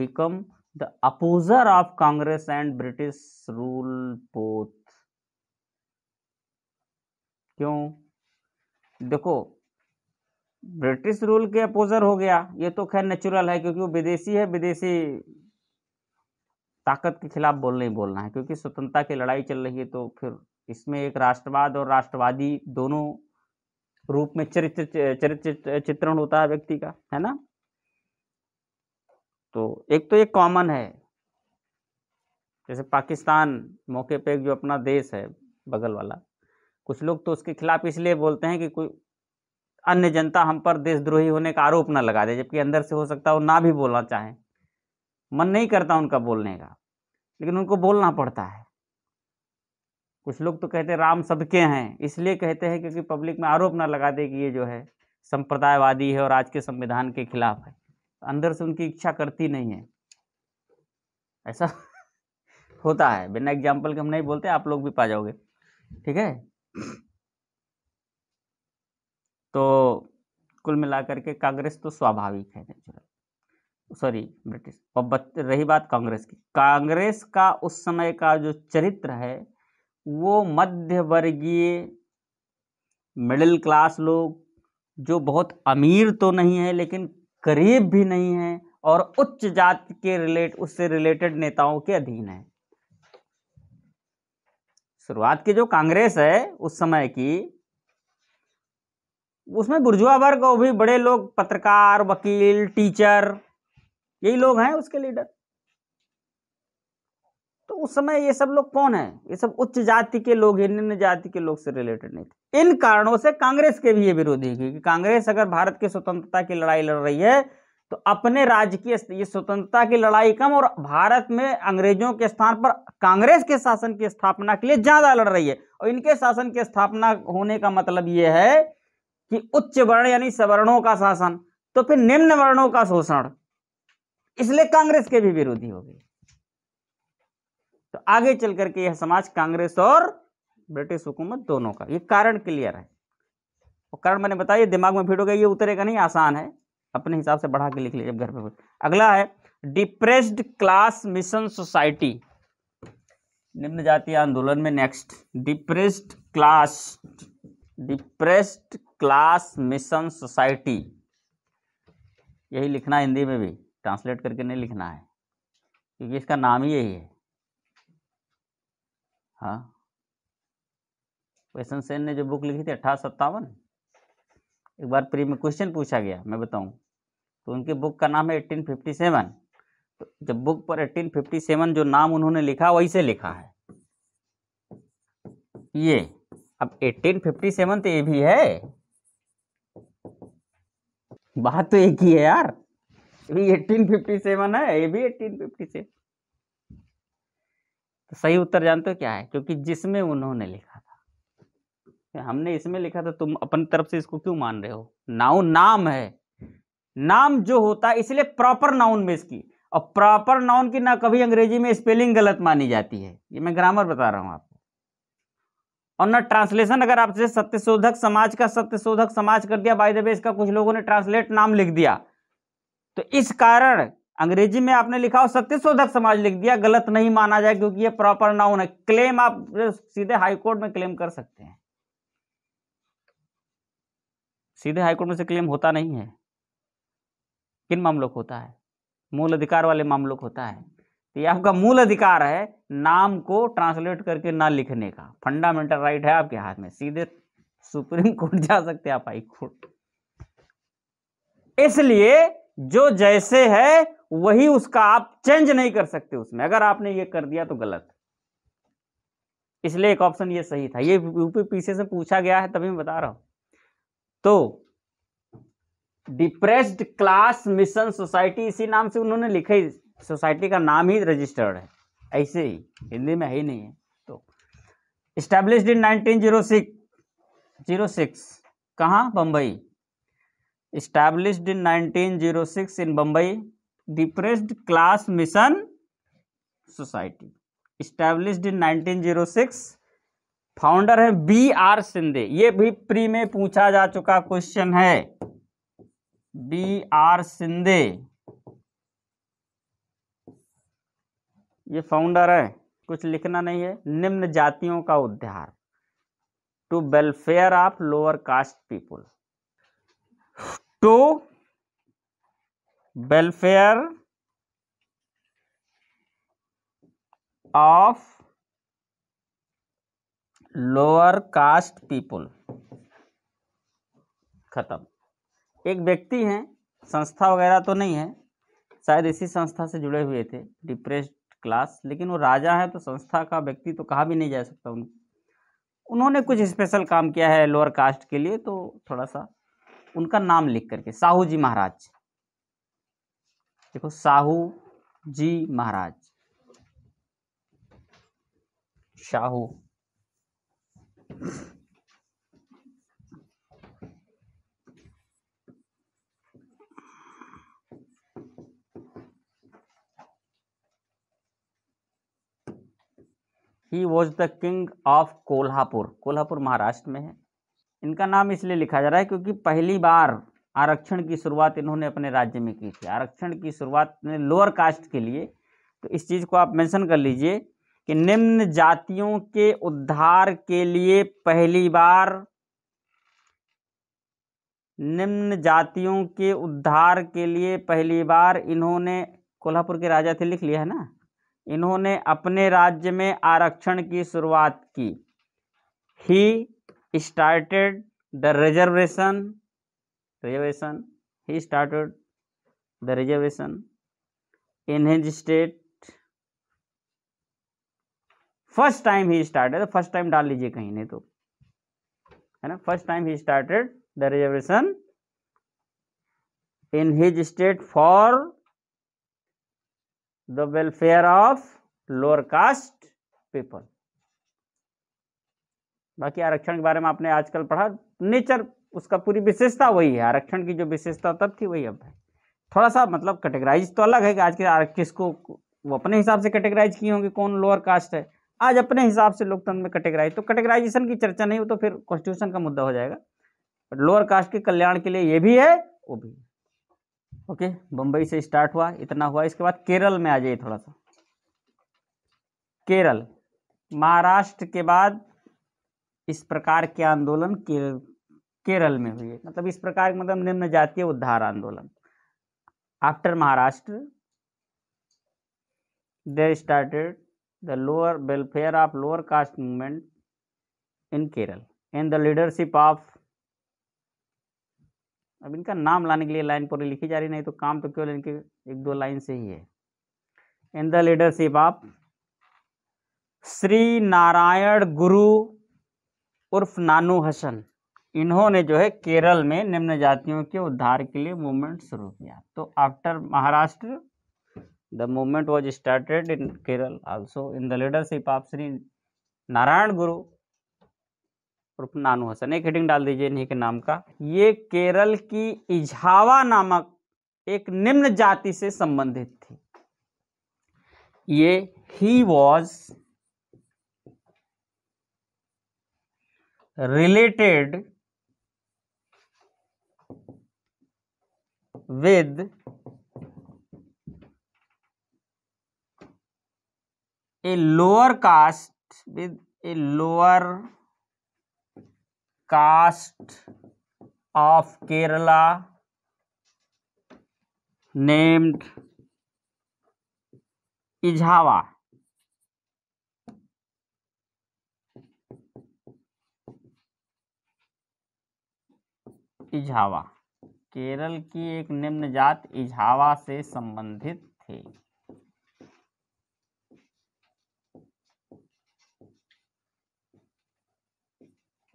become the opposer of Congress and British rule both क्यों देखो ब्रिटिश रूल के अपोजर हो गया ये तो खैर नेचुरल है क्योंकि वो विदेशी है विदेशी ताकत के खिलाफ बोलना ही बोलना है क्योंकि स्वतंत्रता की लड़ाई चल रही है तो फिर इसमें एक राष्ट्रवाद और राष्ट्रवादी दोनों रूप में चरित्र चरित्र चित्रण होता है व्यक्ति का है ना तो एक तो एक कॉमन है जैसे पाकिस्तान मौके पे जो अपना देश है बगल वाला कुछ लोग तो उसके खिलाफ इसलिए बोलते हैं कि कोई अन्य जनता हम पर देशद्रोही होने का आरोप ना लगा दे जबकि अंदर से हो सकता है वो ना भी बोलना चाहें मन नहीं करता उनका बोलने का लेकिन उनको बोलना पड़ता है कुछ लोग तो कहते राम सबके हैं इसलिए कहते हैं क्योंकि पब्लिक में आरोप ना लगा दे कि ये जो है संप्रदायवादी है और आज के संविधान के खिलाफ है अंदर से उनकी इच्छा करती नहीं है ऐसा होता है बिना एग्जाम्पल के हम नहीं बोलते आप लोग भी पा जाओगे ठीक है तो कुल मिलाकर के कांग्रेस तो स्वाभाविक है नेचुरल सॉरी ब्रिटिश और रही बात कांग्रेस की कांग्रेस का उस समय का जो चरित्र है वो मध्यवर्गीय मिडिल क्लास लोग जो बहुत अमीर तो नहीं है लेकिन गरीब भी नहीं है और उच्च जाति के रिलेट उससे रिलेटेड नेताओं के अधीन है शुरुआत की जो कांग्रेस है उस समय की उसमें बुर्जुआ वर्ग और भी बड़े लोग पत्रकार वकील टीचर यही लोग हैं उसके लीडर तो उस समय ये सब लोग कौन है ये सब उच्च जाति के लोग हैं निम्न जाति के लोग से रिलेटेड नहीं थे इन कारणों से कांग्रेस के भी ये विरोधी है कि कांग्रेस अगर भारत की स्वतंत्रता की लड़ाई लड़ रही है तो अपने राज्य की ये स्वतंत्रता की लड़ाई कम और भारत में अंग्रेजों के स्थान पर कांग्रेस के शासन की स्थापना के लिए ज्यादा लड़ रही है और इनके शासन की स्थापना होने का मतलब ये है कि उच्च वर्ण यानी सवर्णों का शासन तो फिर निम्न वर्णों का शोषण इसलिए कांग्रेस के भी विरोधी हो गए तो आगे चल करके यह समाज कांग्रेस और ब्रिटिश हुकूमत दोनों का ये कारण क्लियर है और कारण मैंने बताया दिमाग में फिट गया ये उतरेगा नहीं आसान है अपने हिसाब से बढ़ा के लिख लीजिए घर पे अगला है डिप्रेस्ड क्लास मिशन सोसाइटी निम्न जातीय आंदोलन में next depressed class depressed class mission society यही लिखना हिंदी में भी ट्रांसलेट करके नहीं लिखना है क्योंकि इसका नाम ही यही है हाँ क्वेश्चन सेन ने जो बुक लिखी थी अठारह सत्तावन एक बार प्री में क्वेश्चन पूछा गया मैं बताऊं तो उनकी बुक का नाम है 1857 तो जब बुक पर 1857 जो नाम उन्होंने लिखा वही से लिखा है ये अब 1857 तो ये भी है बात तो एक ही है यार भी सेवन है ये भी एटीन फिफ्टी तो सही उत्तर जानते हो क्या है क्योंकि जिसमें उन्होंने लिखा था हमने इसमें लिखा था तुम अपन तरफ से इसको क्यों मान रहे हो नाउन नाम है नाम जो होता है इसलिए प्रॉपर नाउन में इसकी और प्रॉपर नाउन की ना कभी अंग्रेजी में स्पेलिंग गलत मानी जाती है ये मैं ग्रामर बता रहा हूं आपको और न ट्रांसलेशन अगर आपसे सत्यशोधक समाज का सत्यशोधक समाज कर दिया बाय द वे इसका कुछ लोगों ने ट्रांसलेट नाम लिख दिया तो इस कारण अंग्रेजी में आपने लिखा हो सत्यशोधक समाज लिख दिया गलत नहीं माना जाए क्योंकि ये प्रॉपर नाउन है क्लेम आप सीधे हाईकोर्ट में क्लेम कर सकते हैं सीधे हाईकोर्ट में से क्लेम होता नहीं है किन मामलों को होता है मूल अधिकार वाले मामलों को होता है तो ये आपका मूल अधिकार है नाम को ट्रांसलेट करके ना लिखने का फंडामेंटल राइट है आपके हाथ में सीधे सुप्रीम कोर्ट जा सकते हैं आप हाई कोर्ट इसलिए जो जैसे है वही उसका आप चेंज नहीं कर सकते उसमें अगर आपने ये कर दिया तो गलत इसलिए एक ऑप्शन ये सही था ये यूपी पीछे से पूछा गया है तभी मैं बता रहा हूं तो डिप्रेस्ड क्लास मिशन सोसाइटी इसी नाम से उन्होंने लिखा सोसाइटी का नाम ही रजिस्टर्ड है ऐसे ही हिंदी में है ही नहीं है तो इस्टेब्लिश इन 1906 सिक्स कहाँ बम्बई established इन 1906 in Bombay depressed class mission society established in 1906 founder है बी आर सिंधे ये भी प्री में पूछा जा चुका क्वेश्चन है बी आर सिंधे ये फाउंडर है कुछ लिखना नहीं है निम्न जातियों का उद्धार to welfare of lower caste people to welfare of lower caste people खत्म एक व्यक्ति हैं संस्था वगैरह तो नहीं है शायद इसी संस्था से जुड़े हुए थे डिप्रेस्ड क्लास लेकिन वो राजा है तो संस्था का व्यक्ति तो कहा भी नहीं जा सकता उन उन्होंने कुछ स्पेशल काम किया है लोअर कास्ट के लिए तो थोड़ा सा उनका नाम लिख करके साहू जी महाराज देखो Sahu ji Maharaj Shahu he was the king of Kolhapur Kolhapur Maharashtra में है इनका नाम इसलिए लिखा जा रहा है क्योंकि पहली बार आरक्षण की शुरुआत इन्होंने अपने राज्य में की थी आरक्षण की शुरुआत ने लोअर कास्ट के लिए तो इस चीज़ को आप मेंशन कर लीजिए कि निम्न जातियों के उद्धार के लिए पहली बार निम्न जातियों के उद्धार के लिए पहली बार इन्होंने कोल्हापुर के राजा थे लिख लिया है ना इन्होंने अपने राज्य में आरक्षण की शुरुआत की he started the reservation reservation he started the reservation in his state first time he started first time डाल लीजिए कहीं नहीं तो है ना first time he started the reservation in his state for the welfare of lower caste people बाकी आरक्षण के बारे में आपने आजकल पढ़ा नेचर उसका पूरी विशेषता वही है आरक्षण की जो विशेषता तब थी वही अब है थोड़ा सा मतलब कैटेगराइज तो अलग है कि आज के आरक्षिस को वो अपने हिसाब से कैटेगराइज किए होंगे कौन लोअर कास्ट है आज अपने हिसाब से लोकतंत्र में कैटेगराइज तो कैटेगराइजेशन की चर्चा नहीं हो तो फिर कॉन्स्टिट्यूशन का मुद्दा हो जाएगा बट लोअर कास्ट के कल्याण के लिए ये भी है वो भी है ओके बम्बई से स्टार्ट हुआ इतना हुआ इसके बाद केरल में आ जाइए थोड़ा सा केरल महाराष्ट्र के बाद इस प्रकार के आंदोलन केरल केरल में हुए मतलब इस प्रकार के मतलब निम्न जातीय उद्धार आंदोलन after Maharashtra they started the lower welfare of lower caste movement in Kerala in the leadership of अब इनका नाम लाने के लिए लाइन पूरी लिखी जा रही नहीं तो काम तो केवल इनके एक दो लाइन से ही है in the leadership of Shri Narayana Guru उर्फ नानू हसन इन्होंने जो है केरल में निम्न जातियों के उद्धार के लिए मूवमेंट शुरू किया तो after Maharashtra the movement was started in Kerala also in the leadership of Shri Narayana Guru और नानू हसन एक हेडिंग डाल दीजिए इन्हीं के नाम का ये केरल की इझावा नामक एक निम्न जाति से संबंधित थी ये he was related with a lower caste with a lower caste of Kerala named Ezhava Ezhava Kerala की एक निम्न जात इझावा से संबंधित थी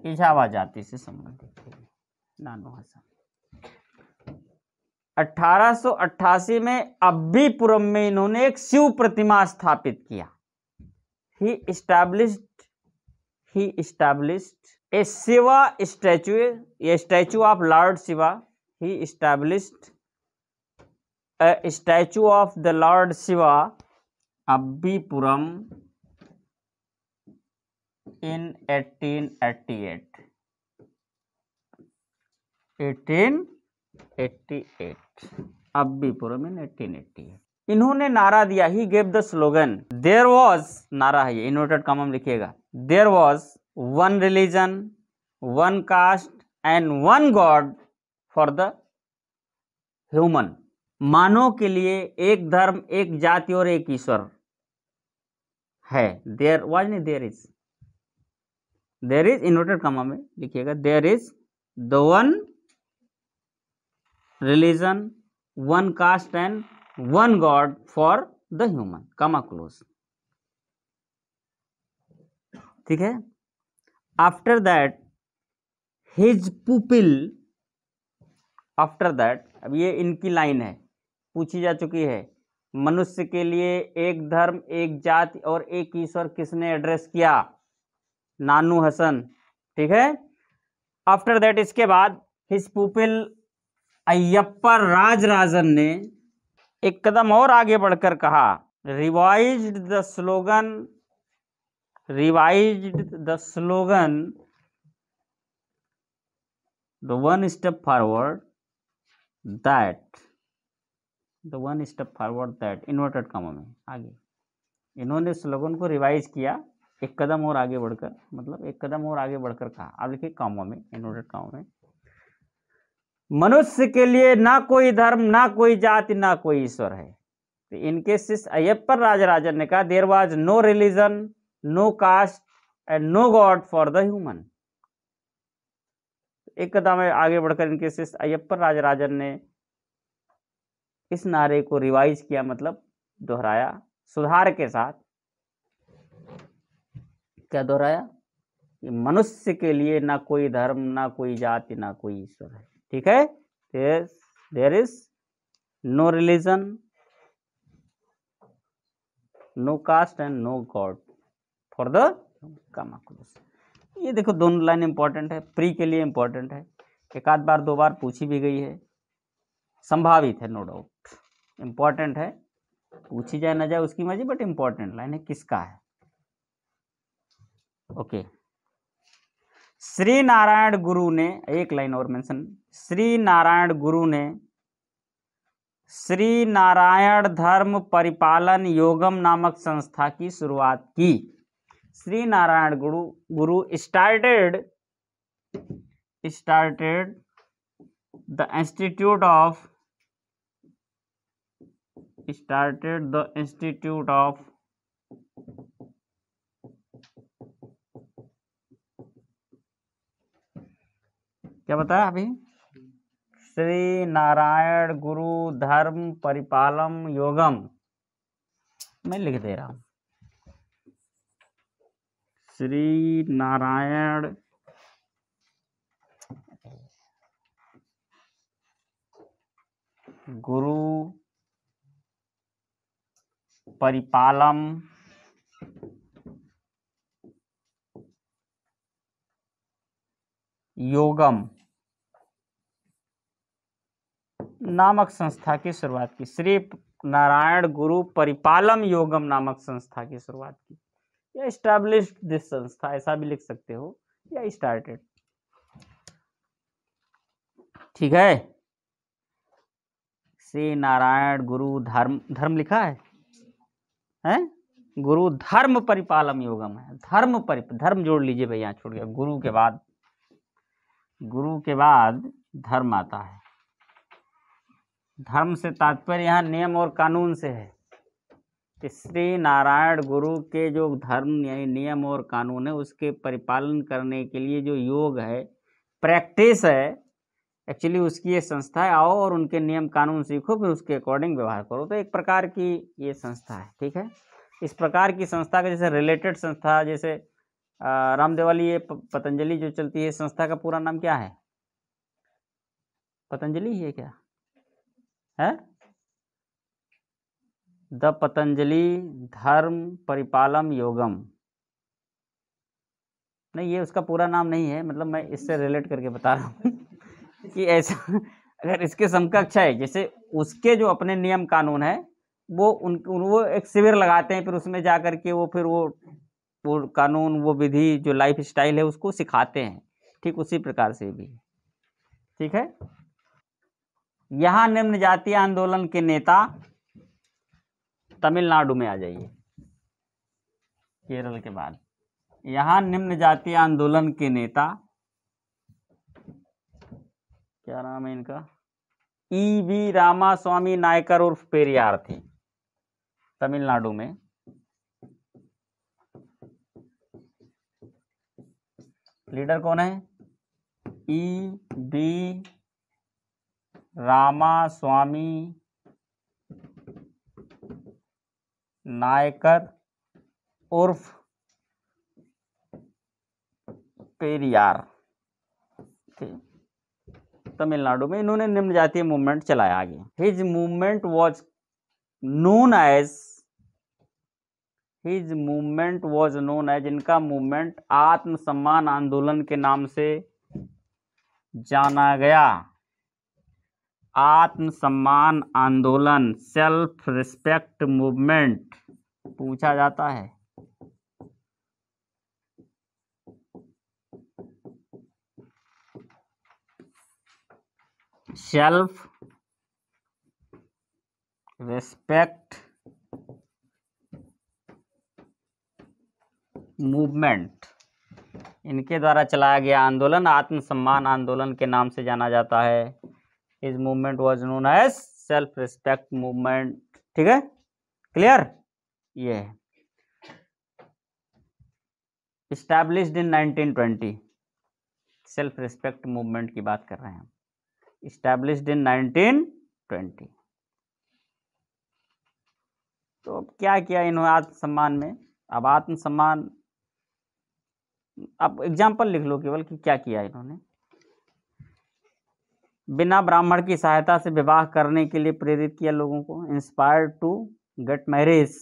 इजावा जाति से संबंधित थे नानो हसन 1888 में अब्बीपुरम में इन्होंने एक शिव प्रतिमा स्थापित किया he established he established a Shiva statue ये statue of lord Shiva he established statue of the lord Shiva Aruvippuram in 1888 1888 अब भी एटीन एट्टी एट इन्होंने नारा दिया he gave the slogan there was नारा है ये इन्वर्टेड काम हम लिखिएगा there was one religion one caste and one god for the human मानव के लिए एक धर्म एक जाति और एक ईश्वर है देर वॉज नहीं there is there is inverted comma में लिखिएगा there is the one religion one caste and one god for the human comma close ठीक है after that his pupil after that अब ये इनकी लाइन है पूछी जा चुकी है मनुष्य के लिए एक धर्म एक जाति और एक ईश्वर किसने एड्रेस किया नानू हसन ठीक है आफ्टर दैट इसके बाद हिज पुपिल अयप्पा राज राजन ने एक कदम और आगे बढ़कर कहा revise the slogan revise the slogan the one step forward that the one step forward that inverted comma में आगे इन्होंने स्लोगन को रिवाइज किया एक कदम और आगे बढ़कर मतलब एक कदम और आगे बढ़कर कहा आप लिखिए कामों में इनोडेड कामों में मनुष्य के लिए ना कोई धर्म ना कोई जाति ना कोई ईश्वर है तो इनके शिष्य अयप्पर राजराजन ने कहा there was no religion no caste and no god for the human एक कदम आगे बढ़कर इनके शिष्य अयप्पर राजराजन ने इस नारे को रिवाइज किया मतलब दोहराया सुधार के साथ क्या दोहराया कि मनुष्य के लिए ना कोई धर्म ना कोई जाति ना कोई ईश्वर है ठीक है there is no religion no caste and no god for the comma ये देखो दोनों लाइन इंपॉर्टेंट है प्री के लिए इंपॉर्टेंट है एक आध बार दो बार पूछी भी गई है संभावित है नो डाउट इंपॉर्टेंट है पूछी जाए ना जाए उसकी मर्जी बट इंपॉर्टेंट लाइन है किसका है ओके श्री नारायण गुरु ने एक लाइन और मेंशन श्री नारायण गुरु ने श्री नारायण धर्म परिपालन योगम नामक संस्था की शुरुआत की Shri Narayana Guru Guru started started the institute of started the institute of क्या बताया अभी श्री नारायण गुरु धर्म परिपालम योगम मैं लिख दे रहा हूं श्री नारायण गुरु परिपालम योगम नामक संस्था की शुरुआत की श्री नारायण गुरु परिपालम योगम नामक संस्था की शुरुआत की या स्टैब्लिश दिस संस्था ऐसा भी लिख सकते हो या स्टार्टेड ठीक है श्री नारायण गुरु धर्म धर्म लिखा है हैं गुरु धर्म परिपालम योगम है धर्म परि धर्म जोड़ लीजिए भैया छोड़ गया गुरु के बाद गुरु के बाद धर्म आता है धर्म से तात्पर्य यहाँ नियम और कानून से है श्री नारायण गुरु के जो धर्म यानी नियम और कानून है उसके परिपालन करने के लिए जो योग है प्रैक्टिस है एक्चुअली उसकी ये संस्था है आओ और उनके नियम कानून सीखो फिर उसके अकॉर्डिंग व्यवहार करो तो एक प्रकार की ये संस्था है ठीक है इस प्रकार की संस्था का जैसे रिलेटेड संस्था जैसे रामदेवाली ये पतंजलि जो चलती है संस्था का पूरा नाम क्या है पतंजलि है क्या है द पतंजलि धर्म परिपालम योगम नहीं ये उसका पूरा नाम नहीं है मतलब मैं इससे रिलेट करके बता रहा हूँ कि ऐसा अगर इसके समकक्ष है जैसे उसके जो अपने नियम कानून है वो उन वो एक शिविर लगाते हैं फिर उसमें जा करके के वो फिर वो वो कानून वो विधि जो लाइफ स्टाइल है उसको सिखाते हैं ठीक उसी प्रकार से भी ठीक है यहां निम्न जातीय आंदोलन के नेता तमिलनाडु में आ जाइए केरल के बाद यहां निम्न जातीय आंदोलन के नेता क्या नाम है इनका ई बी रामा स्वामी नायकर उर्फ पेरियार थे तमिलनाडु में लीडर कौन है ई बी रामा स्वामी नायकर उर्फ पेरियार तमिलनाडु में इन्होंने निम्न जातीय मूवमेंट चलाया आगे his movement was known as his movement was known as इनका मूवमेंट आत्मसम्मान आंदोलन के नाम से जाना गया आत्मसम्मान आंदोलन सेल्फ रिस्पेक्ट मूवमेंट पूछा जाता है सेल्फ रिस्पेक्ट मूवमेंट इनके द्वारा चलाया गया आंदोलन आत्मसम्मान आंदोलन के नाम से जाना जाता है इस movement was known as self respect movement ठीक है क्लियर ये establish in 1920 self respect movement की बात कर रहे हैं इस्टेब्लिश इन 1920 तो क्या किया इन्होंने आत्मसम्मान में अब आत्मसम्मान आप एग्जाम्पल लिख लो केवल कि क्या किया इन्होंने बिना ब्राह्मण की सहायता से विवाह करने के लिए प्रेरित किया लोगों को inspire to get marriage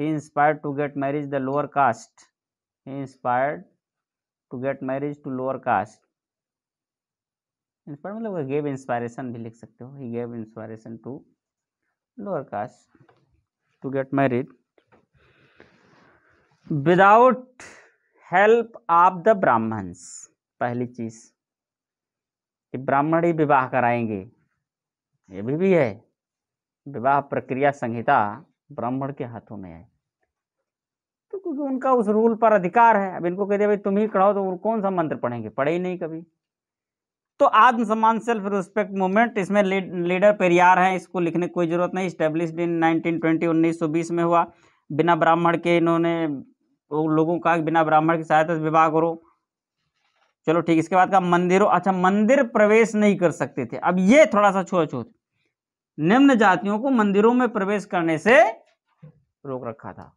he inspire to get marriage the lower caste he inspire to get marriage to lower caste inspire मतलब गेव इंस्पायरेशन भी लिख सकते हो he gave inspiration to lower caste to get married without help of the Brahmins पहली चीज़ कि ब्राह्मण ही विवाह कराएंगे ये भी भी है विवाह प्रक्रिया संहिता ब्राह्मण के हाथों में है तो क्योंकि उनका उस रूल पर अधिकार है अब इनको कहते भाई तुम ही कढ़ाओ तो कौन सा मंत्र पढ़ेंगे पढ़े ही नहीं कभी तो आत्मसम्मान सेल्फ रिस्पेक्ट मूवमेंट इसमें लीडर पेरियार हैं इसको लिखने की कोई ज़रूरत नहीं स्टेब्लिश इन 1920 ट्वेंटी उन्नीस सौ बीस में हुआ बिना ब्राह्मण के इन्होंने लोगों का बिना ब्राह्मण की सहायता से विवाह करो चलो ठीक इसके बाद का मंदिरों अच्छा मंदिर प्रवेश नहीं कर सकते थे अब ये थोड़ा सा छुआछूत निम्न जातियों को मंदिरों में प्रवेश करने से रोक रखा था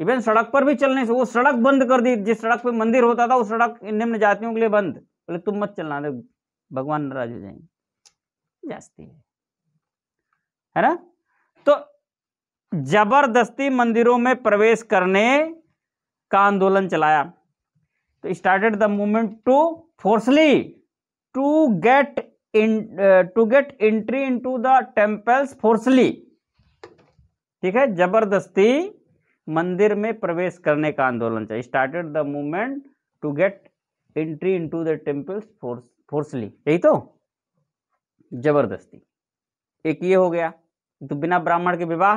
इवन सड़क पर भी चलने से वो सड़क बंद कर दी जिस सड़क पे मंदिर होता था वो सड़क निम्न जातियों के लिए बंद बोले तुम मत चलना दे भगवान नाराज हो जाएंगे जास्ती है है ना तो जबरदस्ती मंदिरों में प्रवेश करने का आंदोलन चलाया तो started the movement to forcely to get in to get entry to the temples forcely ठीक है जबरदस्ती मंदिर में प्रवेश करने का आंदोलन चाहिए started the movement to get entry to the temples force forcely यही तो जबरदस्ती एक ये हो गया तो बिना ब्राह्मण के विवाह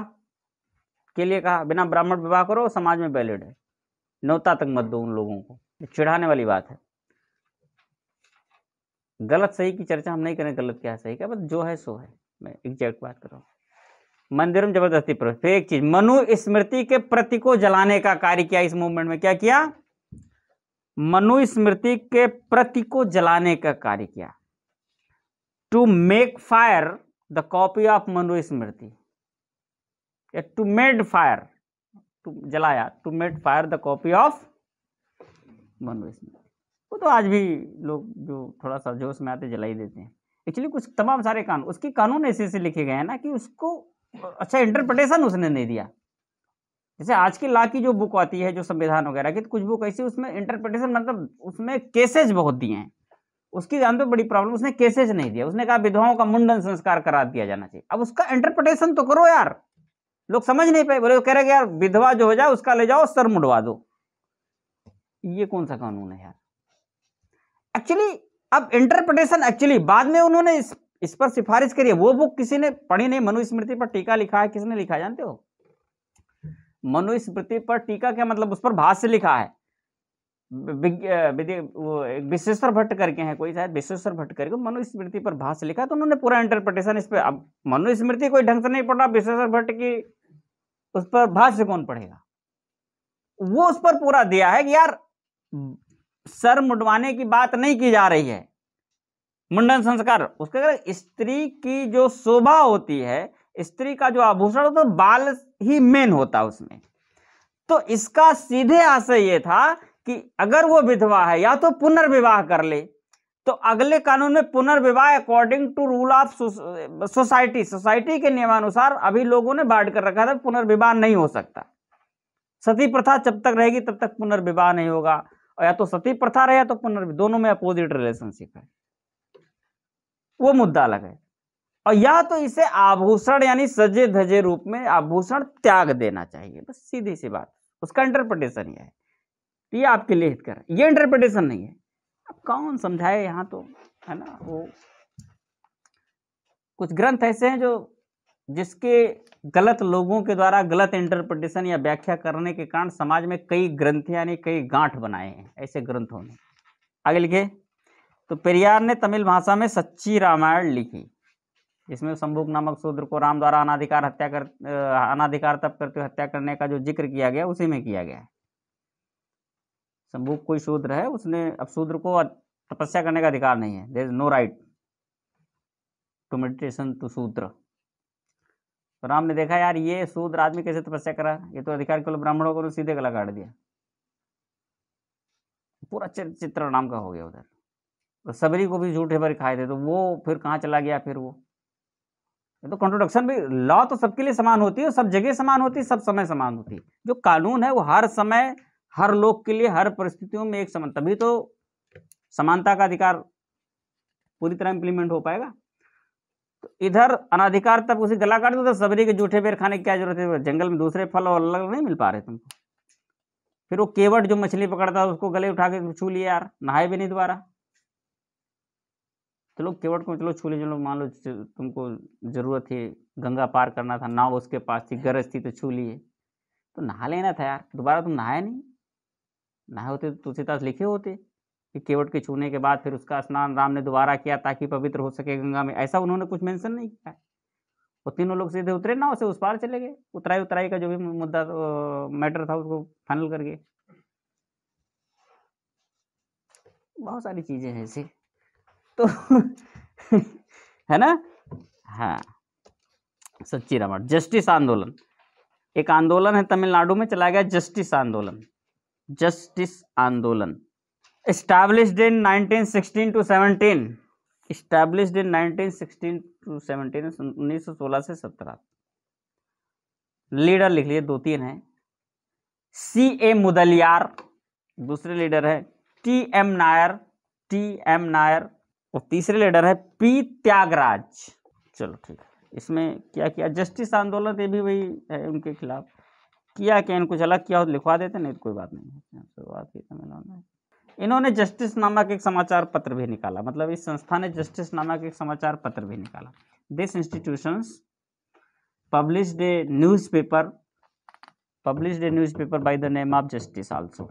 के लिए कहा बिना ब्राह्मण विवाह करो समाज में वैलिड है नौता तक मत दो उन लोगों को चिढ़ाने वाली बात है गलत सही की चर्चा हम नहीं करें गलत क्या सही क्या बस जो है सो है मैं एग्जैक्ट बात कर रहा हूँ मंदिर में जबरदस्ती प्रवेश फिर एक चीज मनु स्मृति के प्रति को जलाने का कार्य किया इस मूवमेंट में क्या किया मनु स्मृति के प्रति को जलाने का कार्य किया to make fire the copy of Manu Smriti to made fire to जलाया to made fire the copy of बनवेश में वो तो आज भी लोग जो थोड़ा सा जोश में आते जलाई देते हैं एक्चुअली कुछ तमाम सारे कानून उसके कानून ऐसे ऐसे लिखे गए हैं ना कि उसको अच्छा इंटरप्रटेशन उसने नहीं दिया जैसे आज की ला की जो बुक आती है जो संविधान वगैरह की तो कुछ बुक ऐसी उसमें इंटरप्रटेशन मतलब उसमें केसेज बहुत दिए हैं उसकी जानते हो बड़ी प्रॉब्लम उसने केसेज नहीं दिया उसने कहा विधवाओं का मुंडन संस्कार करा दिया जाना चाहिए अब उसका इंटरप्रटेशन तो करो यार लोग समझ नहीं पाए बोले कह रहे यार विधवा जो हो जाए उसका ले जाओ सर मुंडवा दो ये कौन सा कानून है यार एक्चुअली अब इंटरप्रिटेशन एक्चुअली बाद में उन्होंने इस, इस पर सिफारिश करी है वो बुक किसी ने पढ़ी नहीं मनुस्मृति पर टीका लिखा है किसने लिखा जानते हो मनुस्मृति पर टीका क्या मतलब उस पर भाष्य लिखा है विश्वेश्वर भट्ट करके हैं कोई शायद विश्वेश्वर भट्ट करके मनुस्मृति पर भाष्य लिखा तो उन्होंने पूरा इंटरप्रिटेशन इस पर अब मनुस्मृति कोई ढंग से नहीं पढ़ रहा विश्वेश्वर भट्ट की उस पर भाष्य कौन पढ़ेगा वो उस पर पूरा दिया है कि यार सर मुंडवाने की बात नहीं की जा रही है मुंडन संस्कार उसके अगर स्त्री की जो शोभा होती है स्त्री का जो आभूषण होता है बाल ही मेन होता उसमें तो इसका सीधे आशय यह था कि अगर वो विधवा है या तो पुनर्विवाह कर ले तो अगले कानून में पुनर्विवाह according to rule of society society के नियमानुसार अभी लोगों ने बांट कर रखा था पुनर्विवाह नहीं हो सकता सती प्रथा जब तक रहेगी तब तक पुनर्विवाह नहीं होगा या तो सती प्रथा रहे या तो पुनर्वि दोनों में अपोजिट रिलेशनशिप है वो मुद्दा अलग है और या तो इसे आभूषण यानी सजे धजे रूप में आभूषण त्याग देना चाहिए बस सीधी सी बात उसका इंटरप्रिटेशन यह है ये आपके लिए हित कर ये इंटरप्रिटेशन नहीं है अब कौन समझाए यहाँ तो है ना वो कुछ ग्रंथ ऐसे हैं जो जिसके गलत लोगों के द्वारा गलत इंटरप्रटेशन या व्याख्या करने के कारण समाज में कई ग्रंथ यानी कई गांठ बनाए हैं ऐसे ग्रंथों ने आगे लिखे तो पेरियार ने तमिल भाषा में सच्ची रामायण लिखी जिसमें शंभुक नामक शूद्र को राम द्वारा अनाधिकार हत्या कर अनाधिकार तप करते हुए हत्या करने का जो जिक्र किया गया उसी में किया गया है शंभुक कोई शूद्र है उसने अब शूद्र को तपस्या करने का अधिकार नहीं है there is no right to meditation to Shudra तो राम ने देखा यार ये शूद्र आदमी कैसे तपस्या करा ये तो अधिकार केवल ब्राह्मणों को सीधे गला काट दिया पूरा चित्र राम का हो गया उधर तो सबरी को भी झूठे भर खाए थे तो वो फिर कहाँ चला गया फिर वो तो कंट्रोडक्शन भी लॉ तो सबके लिए समान होती है सब जगह समान होती है सब समय समान होती है जो कानून है वो हर समय हर लोग के लिए हर परिस्थितियों में एक समान तभी तो समानता का अधिकार पूरी तरह इम्प्लीमेंट हो पाएगा तो इधर अनाधिकार तब उसे गला काट दो तो सबरी के जूठे बेर खाने की क्या जरूरत है जंगल में दूसरे फल और अलग नहीं मिल पा रहे तुमको फिर वो केवट जो मछली पकड़ता है उसको गले उठा के छू लिया यार नहाए भी नहीं दोबारा चलो तो केवट को चलो छू लिया चलो मान लो तुमको जरूरत थी गंगा पार करना था नाव उसके पास थी गरज थी तो छू लिए तो नहा लेना था यार दोबारा तुम नहाए नहीं नहाए होते तो तुलसीदास लिखे होते कि केवट के छूने के बाद फिर उसका स्नान राम ने दोबारा किया ताकि पवित्र हो सके गंगा में ऐसा उन्होंने कुछ मेंशन नहीं किया वो तीनों लोग सीधे उतरे ना उसे उस पार चले गए उतराई उतराई का जो भी मुद्दा मैटर था उसको फाइनल कर गए बहुत सारी चीज़ें हैं ऐसी तो है ना हाँ सच्ची राम जस्टिस आंदोलन एक आंदोलन है तमिलनाडु में चलाया गया जस्टिस आंदोलन जस्टिस आंदोलन established in 1916 to 17 established in 1916 to 17 1916 से सत्रह लीडर लिख लिए दो तीन हैं सी ए मुदलियार दूसरे लीडर है T M Nair T M Nair और तीसरे लीडर है पी त्यागराज चलो ठीक है इसमें क्या किया जस्टिस आंदोलन ये भी वही है उनके खिलाफ किया क्या इनको चला किया हो लिखवा देते नहीं तो कोई बात नहीं है बात की तमिलनाडु इन्होंने जस्टिस नामक एक समाचार पत्र भी निकाला मतलब इस संस्था ने जस्टिस नामक एक समाचार पत्र भी निकाला this institutions newspaper publish a newspaper by the name of justice also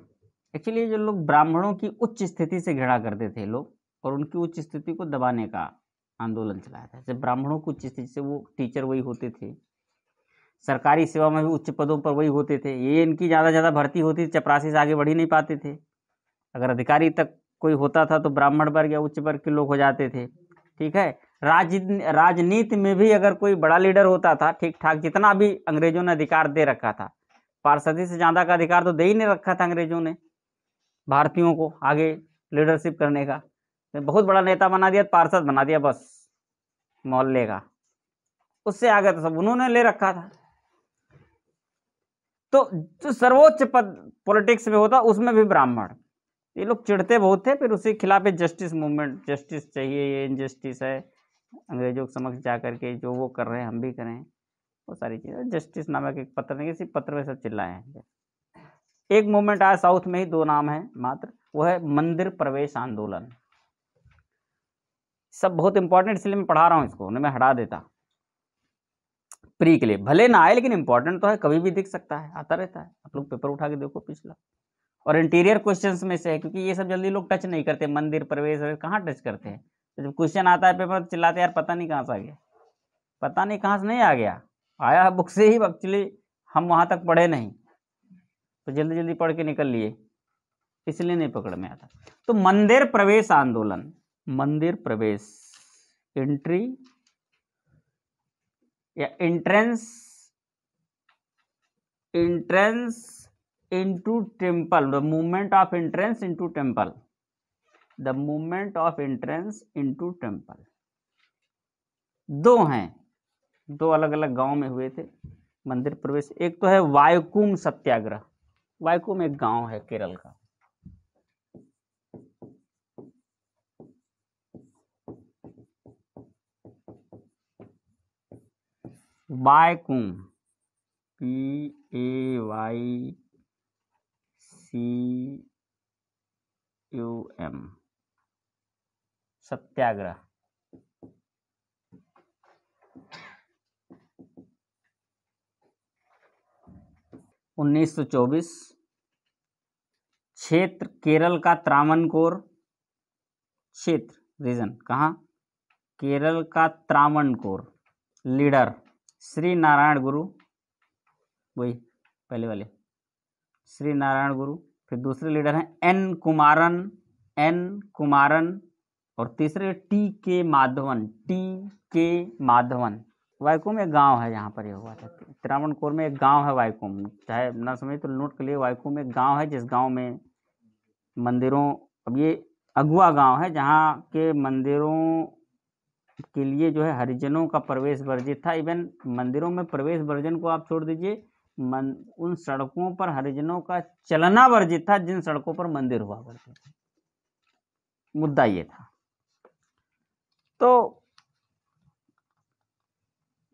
actually जो लोग ब्राह्मणों की उच्च स्थिति से घृणा करते थे लोग और उनकी उच्च स्थिति को दबाने का आंदोलन चलाया था जब ब्राह्मणों की उच्च स्थिति से वो टीचर वही होते थे सरकारी सेवा में भी उच्च पदों पर वही होते थे ये इनकी ज़्यादा ज़्यादा भर्ती होती थी चपरासी से आगे बढ़ ही नहीं पाते थे अगर अधिकारी तक कोई होता था तो ब्राह्मण वर्ग या उच्च वर्ग के लोग हो जाते थे ठीक है राज राजनीति में भी अगर कोई बड़ा लीडर होता था ठीक ठाक जितना भी अंग्रेजों ने अधिकार दे रखा था पार्षदी से ज़्यादा का अधिकार तो दे ही नहीं रखा था अंग्रेजों ने भारतीयों को आगे लीडरशिप करने का तो बहुत बड़ा नेता बना दिया पार्षद बना दिया बस मोहल्ले का उससे आगे तो सब उन्होंने ले रखा था तो जो सर्वोच्च पद पॉलिटिक्स में होता उसमें भी ब्राह्मण ये लोग चिढ़ते बहुत थे फिर उसी खिलाफ जस्टिस मूवमेंट जस्टिस चाहिए ये इनजस्टिस है अंग्रेजों के समक्ष जा करके जो वो कर रहे हैं हम भी करें वो सारी चीज़ें जस्टिस नामक एक पत्र नहीं इसी पत्र में सब चिल्लाए हैं एक मूवमेंट आया साउथ में ही दो नाम है मात्र वो है मंदिर प्रवेश आंदोलन सब बहुत इंपॉर्टेंट इसलिए मैं पढ़ा रहा हूँ इसको उन्हें मैं हटा देता प्री के लिए भले ना आए लेकिन इंपॉर्टेंट तो है कभी भी दिख सकता है आता रहता है आप लोग पेपर उठा के देखो पिछला और इंटीरियर क्वेश्चन में से है क्योंकि ये सब जल्दी लोग टच नहीं करते मंदिर प्रवेश कहाँ टच करते हैं तो जब क्वेश्चन आता है पेपर चिल्लाते यार पता नहीं कहाँ से आ गया पता नहीं कहाँ से नहीं आ गया आया बुक से ही एक्चुअली हम वहाँ तक पढ़े नहीं तो जल्दी जल्दी पढ़ के निकल लिए इसलिए नहीं पकड़ में आता तो मंदिर प्रवेश आंदोलन मंदिर प्रवेश एंट्री या entrance entrance into temple the movement of entrance into temple the movement of entrance into temple दो हैं दो अलग अलग गांव में हुए थे मंदिर प्रवेश एक तो है वायकुम सत्याग्रह वायुकुम एक गांव है केरल का Vaikom P A Y C U M Satyagraha उन्नीस सौ चौबीस क्षेत्र केरल का त्रावणकोर क्षेत्र रीजन कहाँ केरल का त्रावणकोर लीडर श्री नारायण गुरु वही पहले वाले श्री नारायण गुरु फिर दूसरे लीडर हैं एन कुमारन एन कुमारन और तीसरे टी के माधवन टी के माधवन वाइकोम एक गांव है यहाँ पर ये हुआ था कोर में एक गांव है वाइकोम चाहे ना समझे तो नोट के लिए वाइकोम एक गांव है जिस गांव में मंदिरों अब ये अगुआ गांव है जहाँ के मंदिरों के लिए जो है हरिजनों का प्रवेश वर्जित था इवन मंदिरों में प्रवेश वर्जन को आप छोड़ दीजिए मन उन सड़कों पर हरिजनों का चलना वर्जित था जिन सड़कों पर मंदिर हुआ करते थे मुद्दा यह था तो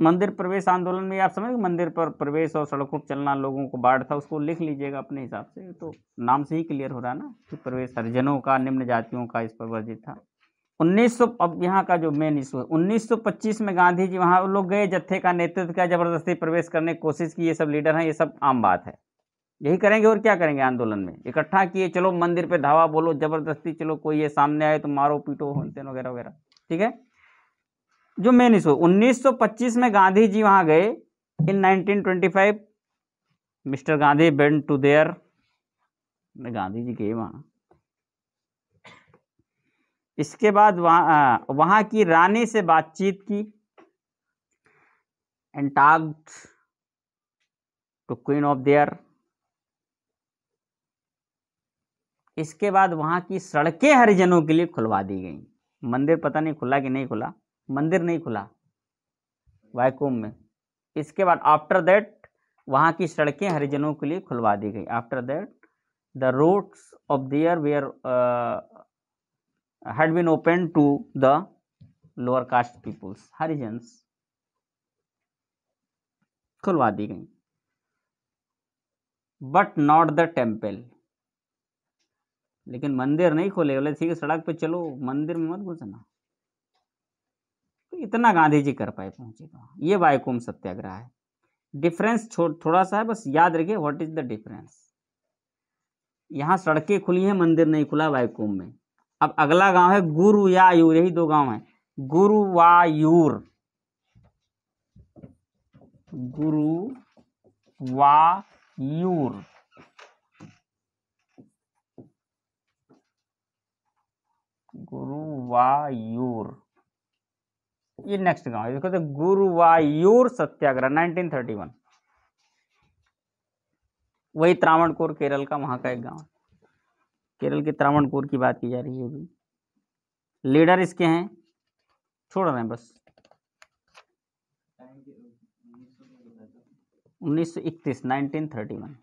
मंदिर प्रवेश आंदोलन में आप समझ मंदिर पर प्रवेश और सड़कों पर चलना लोगों को बाढ़ था उसको लिख लीजिएगा अपने हिसाब से तो नाम से ही क्लियर हो रहा ना कि प्रवेश हरिजनों का निम्न जातियों का इस पर वर्जित था उन्नीस अब यहाँ का जो मेन इशू है 1925 में गांधी जी वहाँ लोग गए जत्थे का नेतृत्व किया जबरदस्ती प्रवेश करने की कोशिश की ये सब लीडर हैं ये सब आम बात है यही करेंगे और क्या करेंगे आंदोलन में इकट्ठा किए चलो मंदिर पे धावा बोलो जबरदस्ती चलो कोई ये सामने आए तो मारो पीटो होनतेन वगैरह वगैरह ठीक है जो मेन इशू उन्नीस में गांधी जी वहाँ गए in nineteen mister Gandhi went to there Gandhi ji गए वहाँ इसके बाद वहाँ वहाँ की रानी से बातचीत की and to queen of there इसके बाद वहाँ की सड़कें हरिजनों के लिए खुलवा दी गई मंदिर पता नहीं खुला कि नहीं खुला मंदिर नहीं खुला वायकुम में इसके बाद आफ्टर दैट वहाँ की सड़कें हरिजनों के लिए खुलवा दी गई after that the roads of there were had been opened to the lower caste peoples harijans खुलवा दी गई बट नॉट द टेम्पल लेकिन मंदिर नहीं खोले बोले ठीक है सड़क पे चलो मंदिर में मत घुसना तो इतना गांधी जी कर पाए पहुंचे तो ये वायकुम सत्याग्रह है डिफरेंस थोड़ा सा है बस याद रखिए व्हाट इज द डिफरेंस यहाँ सड़कें खुली हैं मंदिर नहीं खुला वायकुम में अब अगला गांव है गुरुवायूर यही दो गांव है गुरु वायूर गुरु वायूर ये नेक्स्ट गांव है देखो तो वायूर सत्याग्रह 1931 वही त्रावणकोर केरल का वहां का एक गांव है केरल के त्रावणकोर की बात की जा रही अभी लीडर इसके हैं छोड़ रहे हैं बस 1931 1931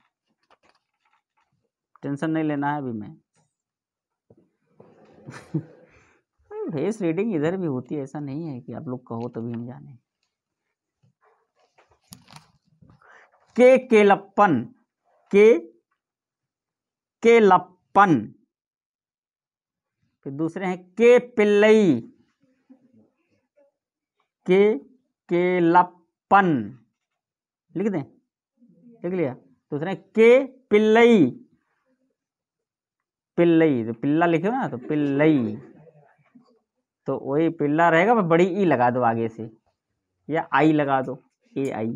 टेंशन नहीं लेना है अभी मैं फेस रीडिंग इधर भी होती है ऐसा नहीं है कि आप लोग कहो तभी हम जाने के केलप्पन के केलप पन फिर दूसरे हैं के पिल्लई के के लपन लिख दें लिख लिया दूसरे हैं के पिल्लई पिल्लई तो पिल्ला लिखे हो ना तो पिल्लई तो वही पिल्ला रहेगा पर बड़ी ई लगा दो आगे से या आई लगा दो ए आई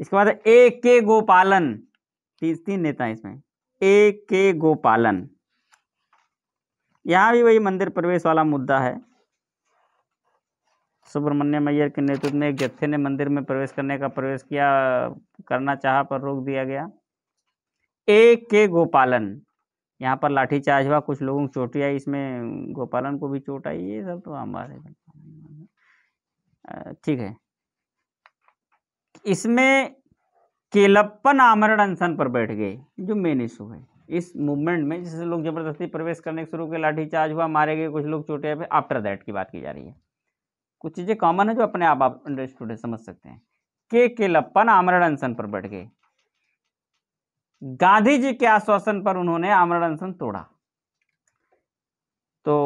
इसके बाद ए के गोपालन तीन तीन नेता इसमें ए के गोपालन यहां भी वही मंदिर प्रवेश वाला मुद्दा है सुब्रमण्यम अय्यर के नेतृत्व में एक जत्थे ने मंदिर में प्रवेश करने का प्रवेश किया करना चाहा पर रोक दिया गया ए के गोपालन यहाँ पर लाठी चार्ज हुआ कुछ लोगों को चोटी आई इसमें गोपालन को भी चोट आई ये सब तो आम बात है ठीक है इसमें केलप्पन आमरण अनशन पर बैठ गए जो मेन इशू है इस मूवमेंट में जिससे लोग जबरदस्ती प्रवेश करने के शुरू के लाठी चार्ज हुआ मारे गए कुछ लोग चोटे पे आफ्टर दैट की बात की जा रही है कुछ चीज़ें कॉमन है जो अपने आप आप अंडरस्टूड समझ सकते हैं के केलप्पन आमरण अनशन पर बैठ गए गांधी जी के आश्वासन पर उन्होंने आमरण अनशन तोड़ा तो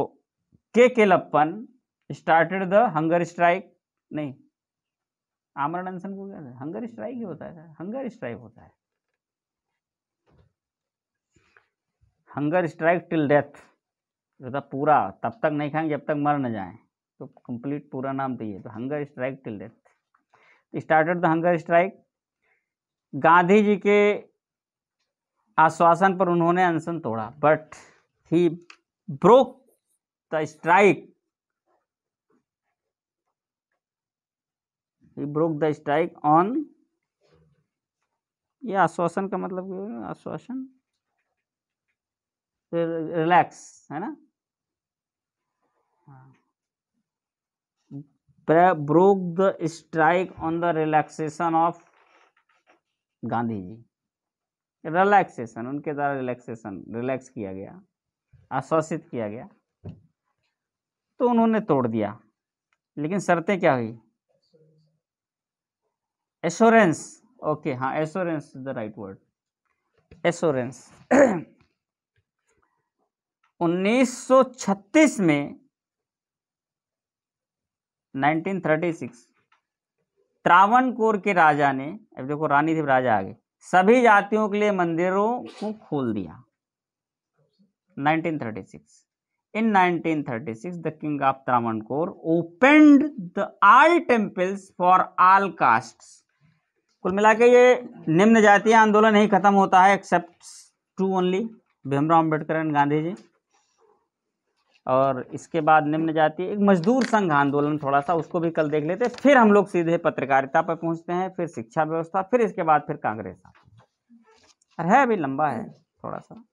K Kelappan started the hunger strike नहीं आमरण अनशन को क्या हंगर स्ट्राइक ही होता है हंगर स्ट्राइक होता है हंगर स्ट्राइक टिल डेथ तो पूरा तब तक नहीं खाएंगे जब तक मर न जाए तो कंप्लीट पूरा नाम दिए तो hunger strike till death started the hunger strike Gandhi ji के आश्वासन पर उन्होंने अनशन तोड़ा but he broke the strike broke the strike on on ये आश्वासन का मतलब क्या है आश्वासन फिर रिलैक्स है ना broke the strike on the relaxation of Gandhi ji relaxation उनके द्वारा रिलैक्सेशन रिलैक्स किया गया आश्वासित किया गया तो उन्होंने तोड़ दिया लेकिन शर्तें क्या हुई एश्योरेंस ओके हाँ assurance is the right word assurance 1936 में 1936 त्रावणकोर के राजा ने अब देखो रानी थी राजा आगे सभी जातियों के लिए मंदिरों को खोल दिया 1936 in 1936 the king of Travancore opened the all temples for all castes कुल मिला के ये निम्न जातीय आंदोलन ही खत्म होता है except to only Bhimrao Ambedkar and Gandhi ji और इसके बाद निम्न जाती एक मजदूर संघ आंदोलन थोड़ा सा उसको भी कल देख लेते फिर हम लोग सीधे पत्रकारिता पर पहुंचते हैं फिर शिक्षा व्यवस्था फिर इसके बाद फिर कांग्रेस है अभी लंबा है थोड़ा सा